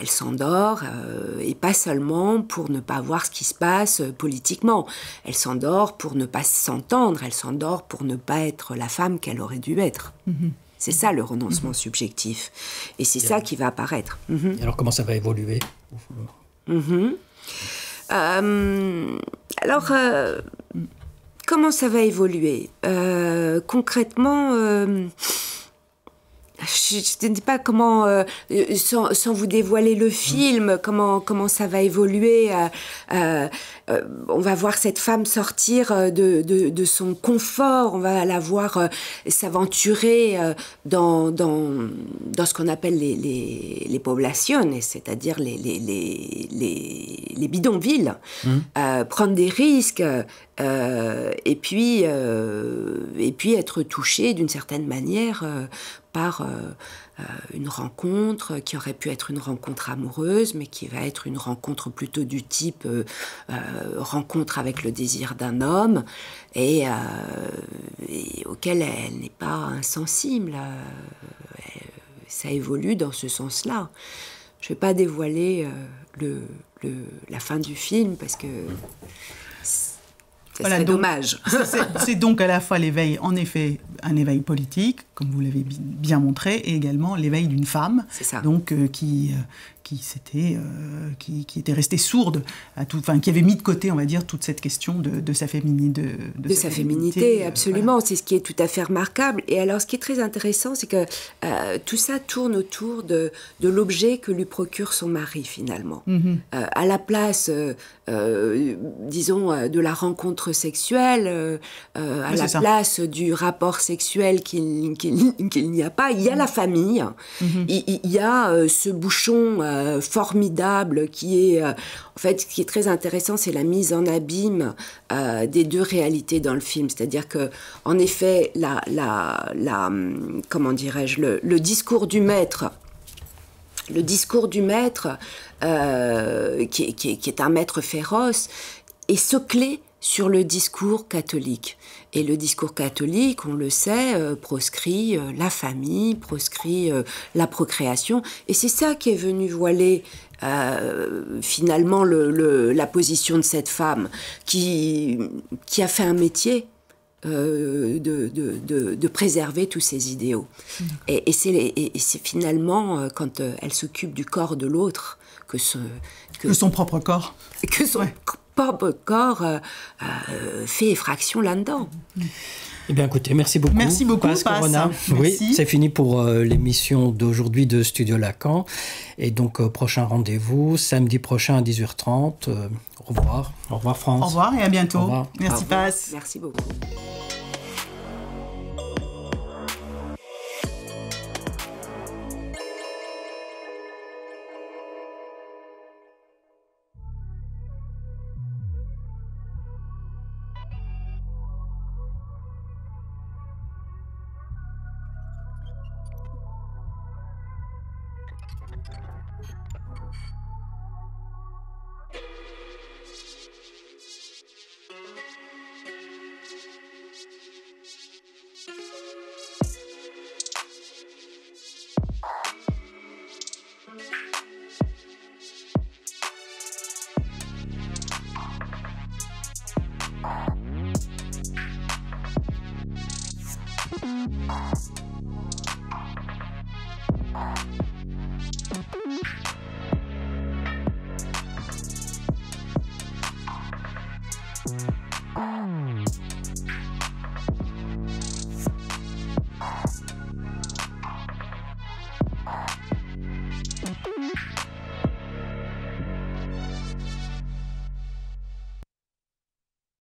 Elle s'endort, euh, et pas seulement pour ne pas voir ce qui se passe euh, politiquement. Elle s'endort pour ne pas s'entendre, elle s'endort pour ne pas être la femme qu'elle aurait dû être. Mhm. C'est ça le renoncement subjectif. Et c'est ça qui va apparaître. Mhm. alors comment ça va évoluer mhm. Alors, comment ça va évoluer Concrètement je, ne sais pas comment, euh, euh, sans, vous dévoiler le film, comment, comment ça va évoluer. Euh, on va voir cette femme sortir de, de, son confort, on va la voir s'aventurer dans, dans, dans, ce qu'on appelle les, les, les c'est-à-dire les, les, les, bidonvilles, mmh. prendre des risques. et puis, et puis être touchée d'une certaine manière par euh, euh, une rencontre qui aurait pu être une rencontre amoureuse, mais qui va être une rencontre plutôt du type euh, rencontre avec le désir d'un homme et, auquel elle n'est pas insensible. ça évolue dans ce sens-là. Je ne vais pas dévoiler le, la fin du film parce que dommage. C'est donc à la fois l'éveil, en effet, un éveil politique, comme vous l'avez bien montré, et également l'éveil d'une femme, C'est ça. donc euh, qui euh, qui s'était, euh, qui, qui, était restée sourde à tout, enfin qui avait mis de côté, on va dire, toute cette question de, sa féminité, de, sa, féminité, euh, absolument. C'est ce qui est tout à fait remarquable. Et alors, ce qui est très intéressant, c'est que euh, tout ça tourne autour de, l'objet que lui procure son mari finalement, mm-hmm. à la place, disons, de la rencontre sexuelle, à la place du rapport sexuel qu'il, n'y a pas. Il y a la famille, mm-hmm. il, il, y a ce bouchon euh, formidable qui est, euh, en fait, qui est très intéressant, c'est la mise en abîme euh, des deux réalités dans le film. C'est-à-dire que, en effet, la, la, hum, comment dirais-je, le, discours du maître le discours du maître, qui, est un maître féroce, est clé sur le discours catholique. Et le discours catholique, on le sait, euh, proscrit euh, la famille, proscrit euh, la procréation. Et c'est ça qui est venu voiler finalement le, la position de cette femme qui, qui a fait un métier. de, préserver tous ces idéaux. Et, et c'est finalement quand elle s'occupe du corps de l'autre que ce, que, son propre corps. Que son propre corps euh, euh, fait effraction là-dedans. Eh bien, écoutez, merci beaucoup. Merci beaucoup, Passe Corona. Oui, c'est fini pour euh, l'émission d'aujourd'hui de Studio Lacan. Et donc, prochain rendez-vous, samedi prochain à 18h30. au revoir. Au revoir, France. Au revoir et à bientôt. Merci, Passe. Merci beaucoup.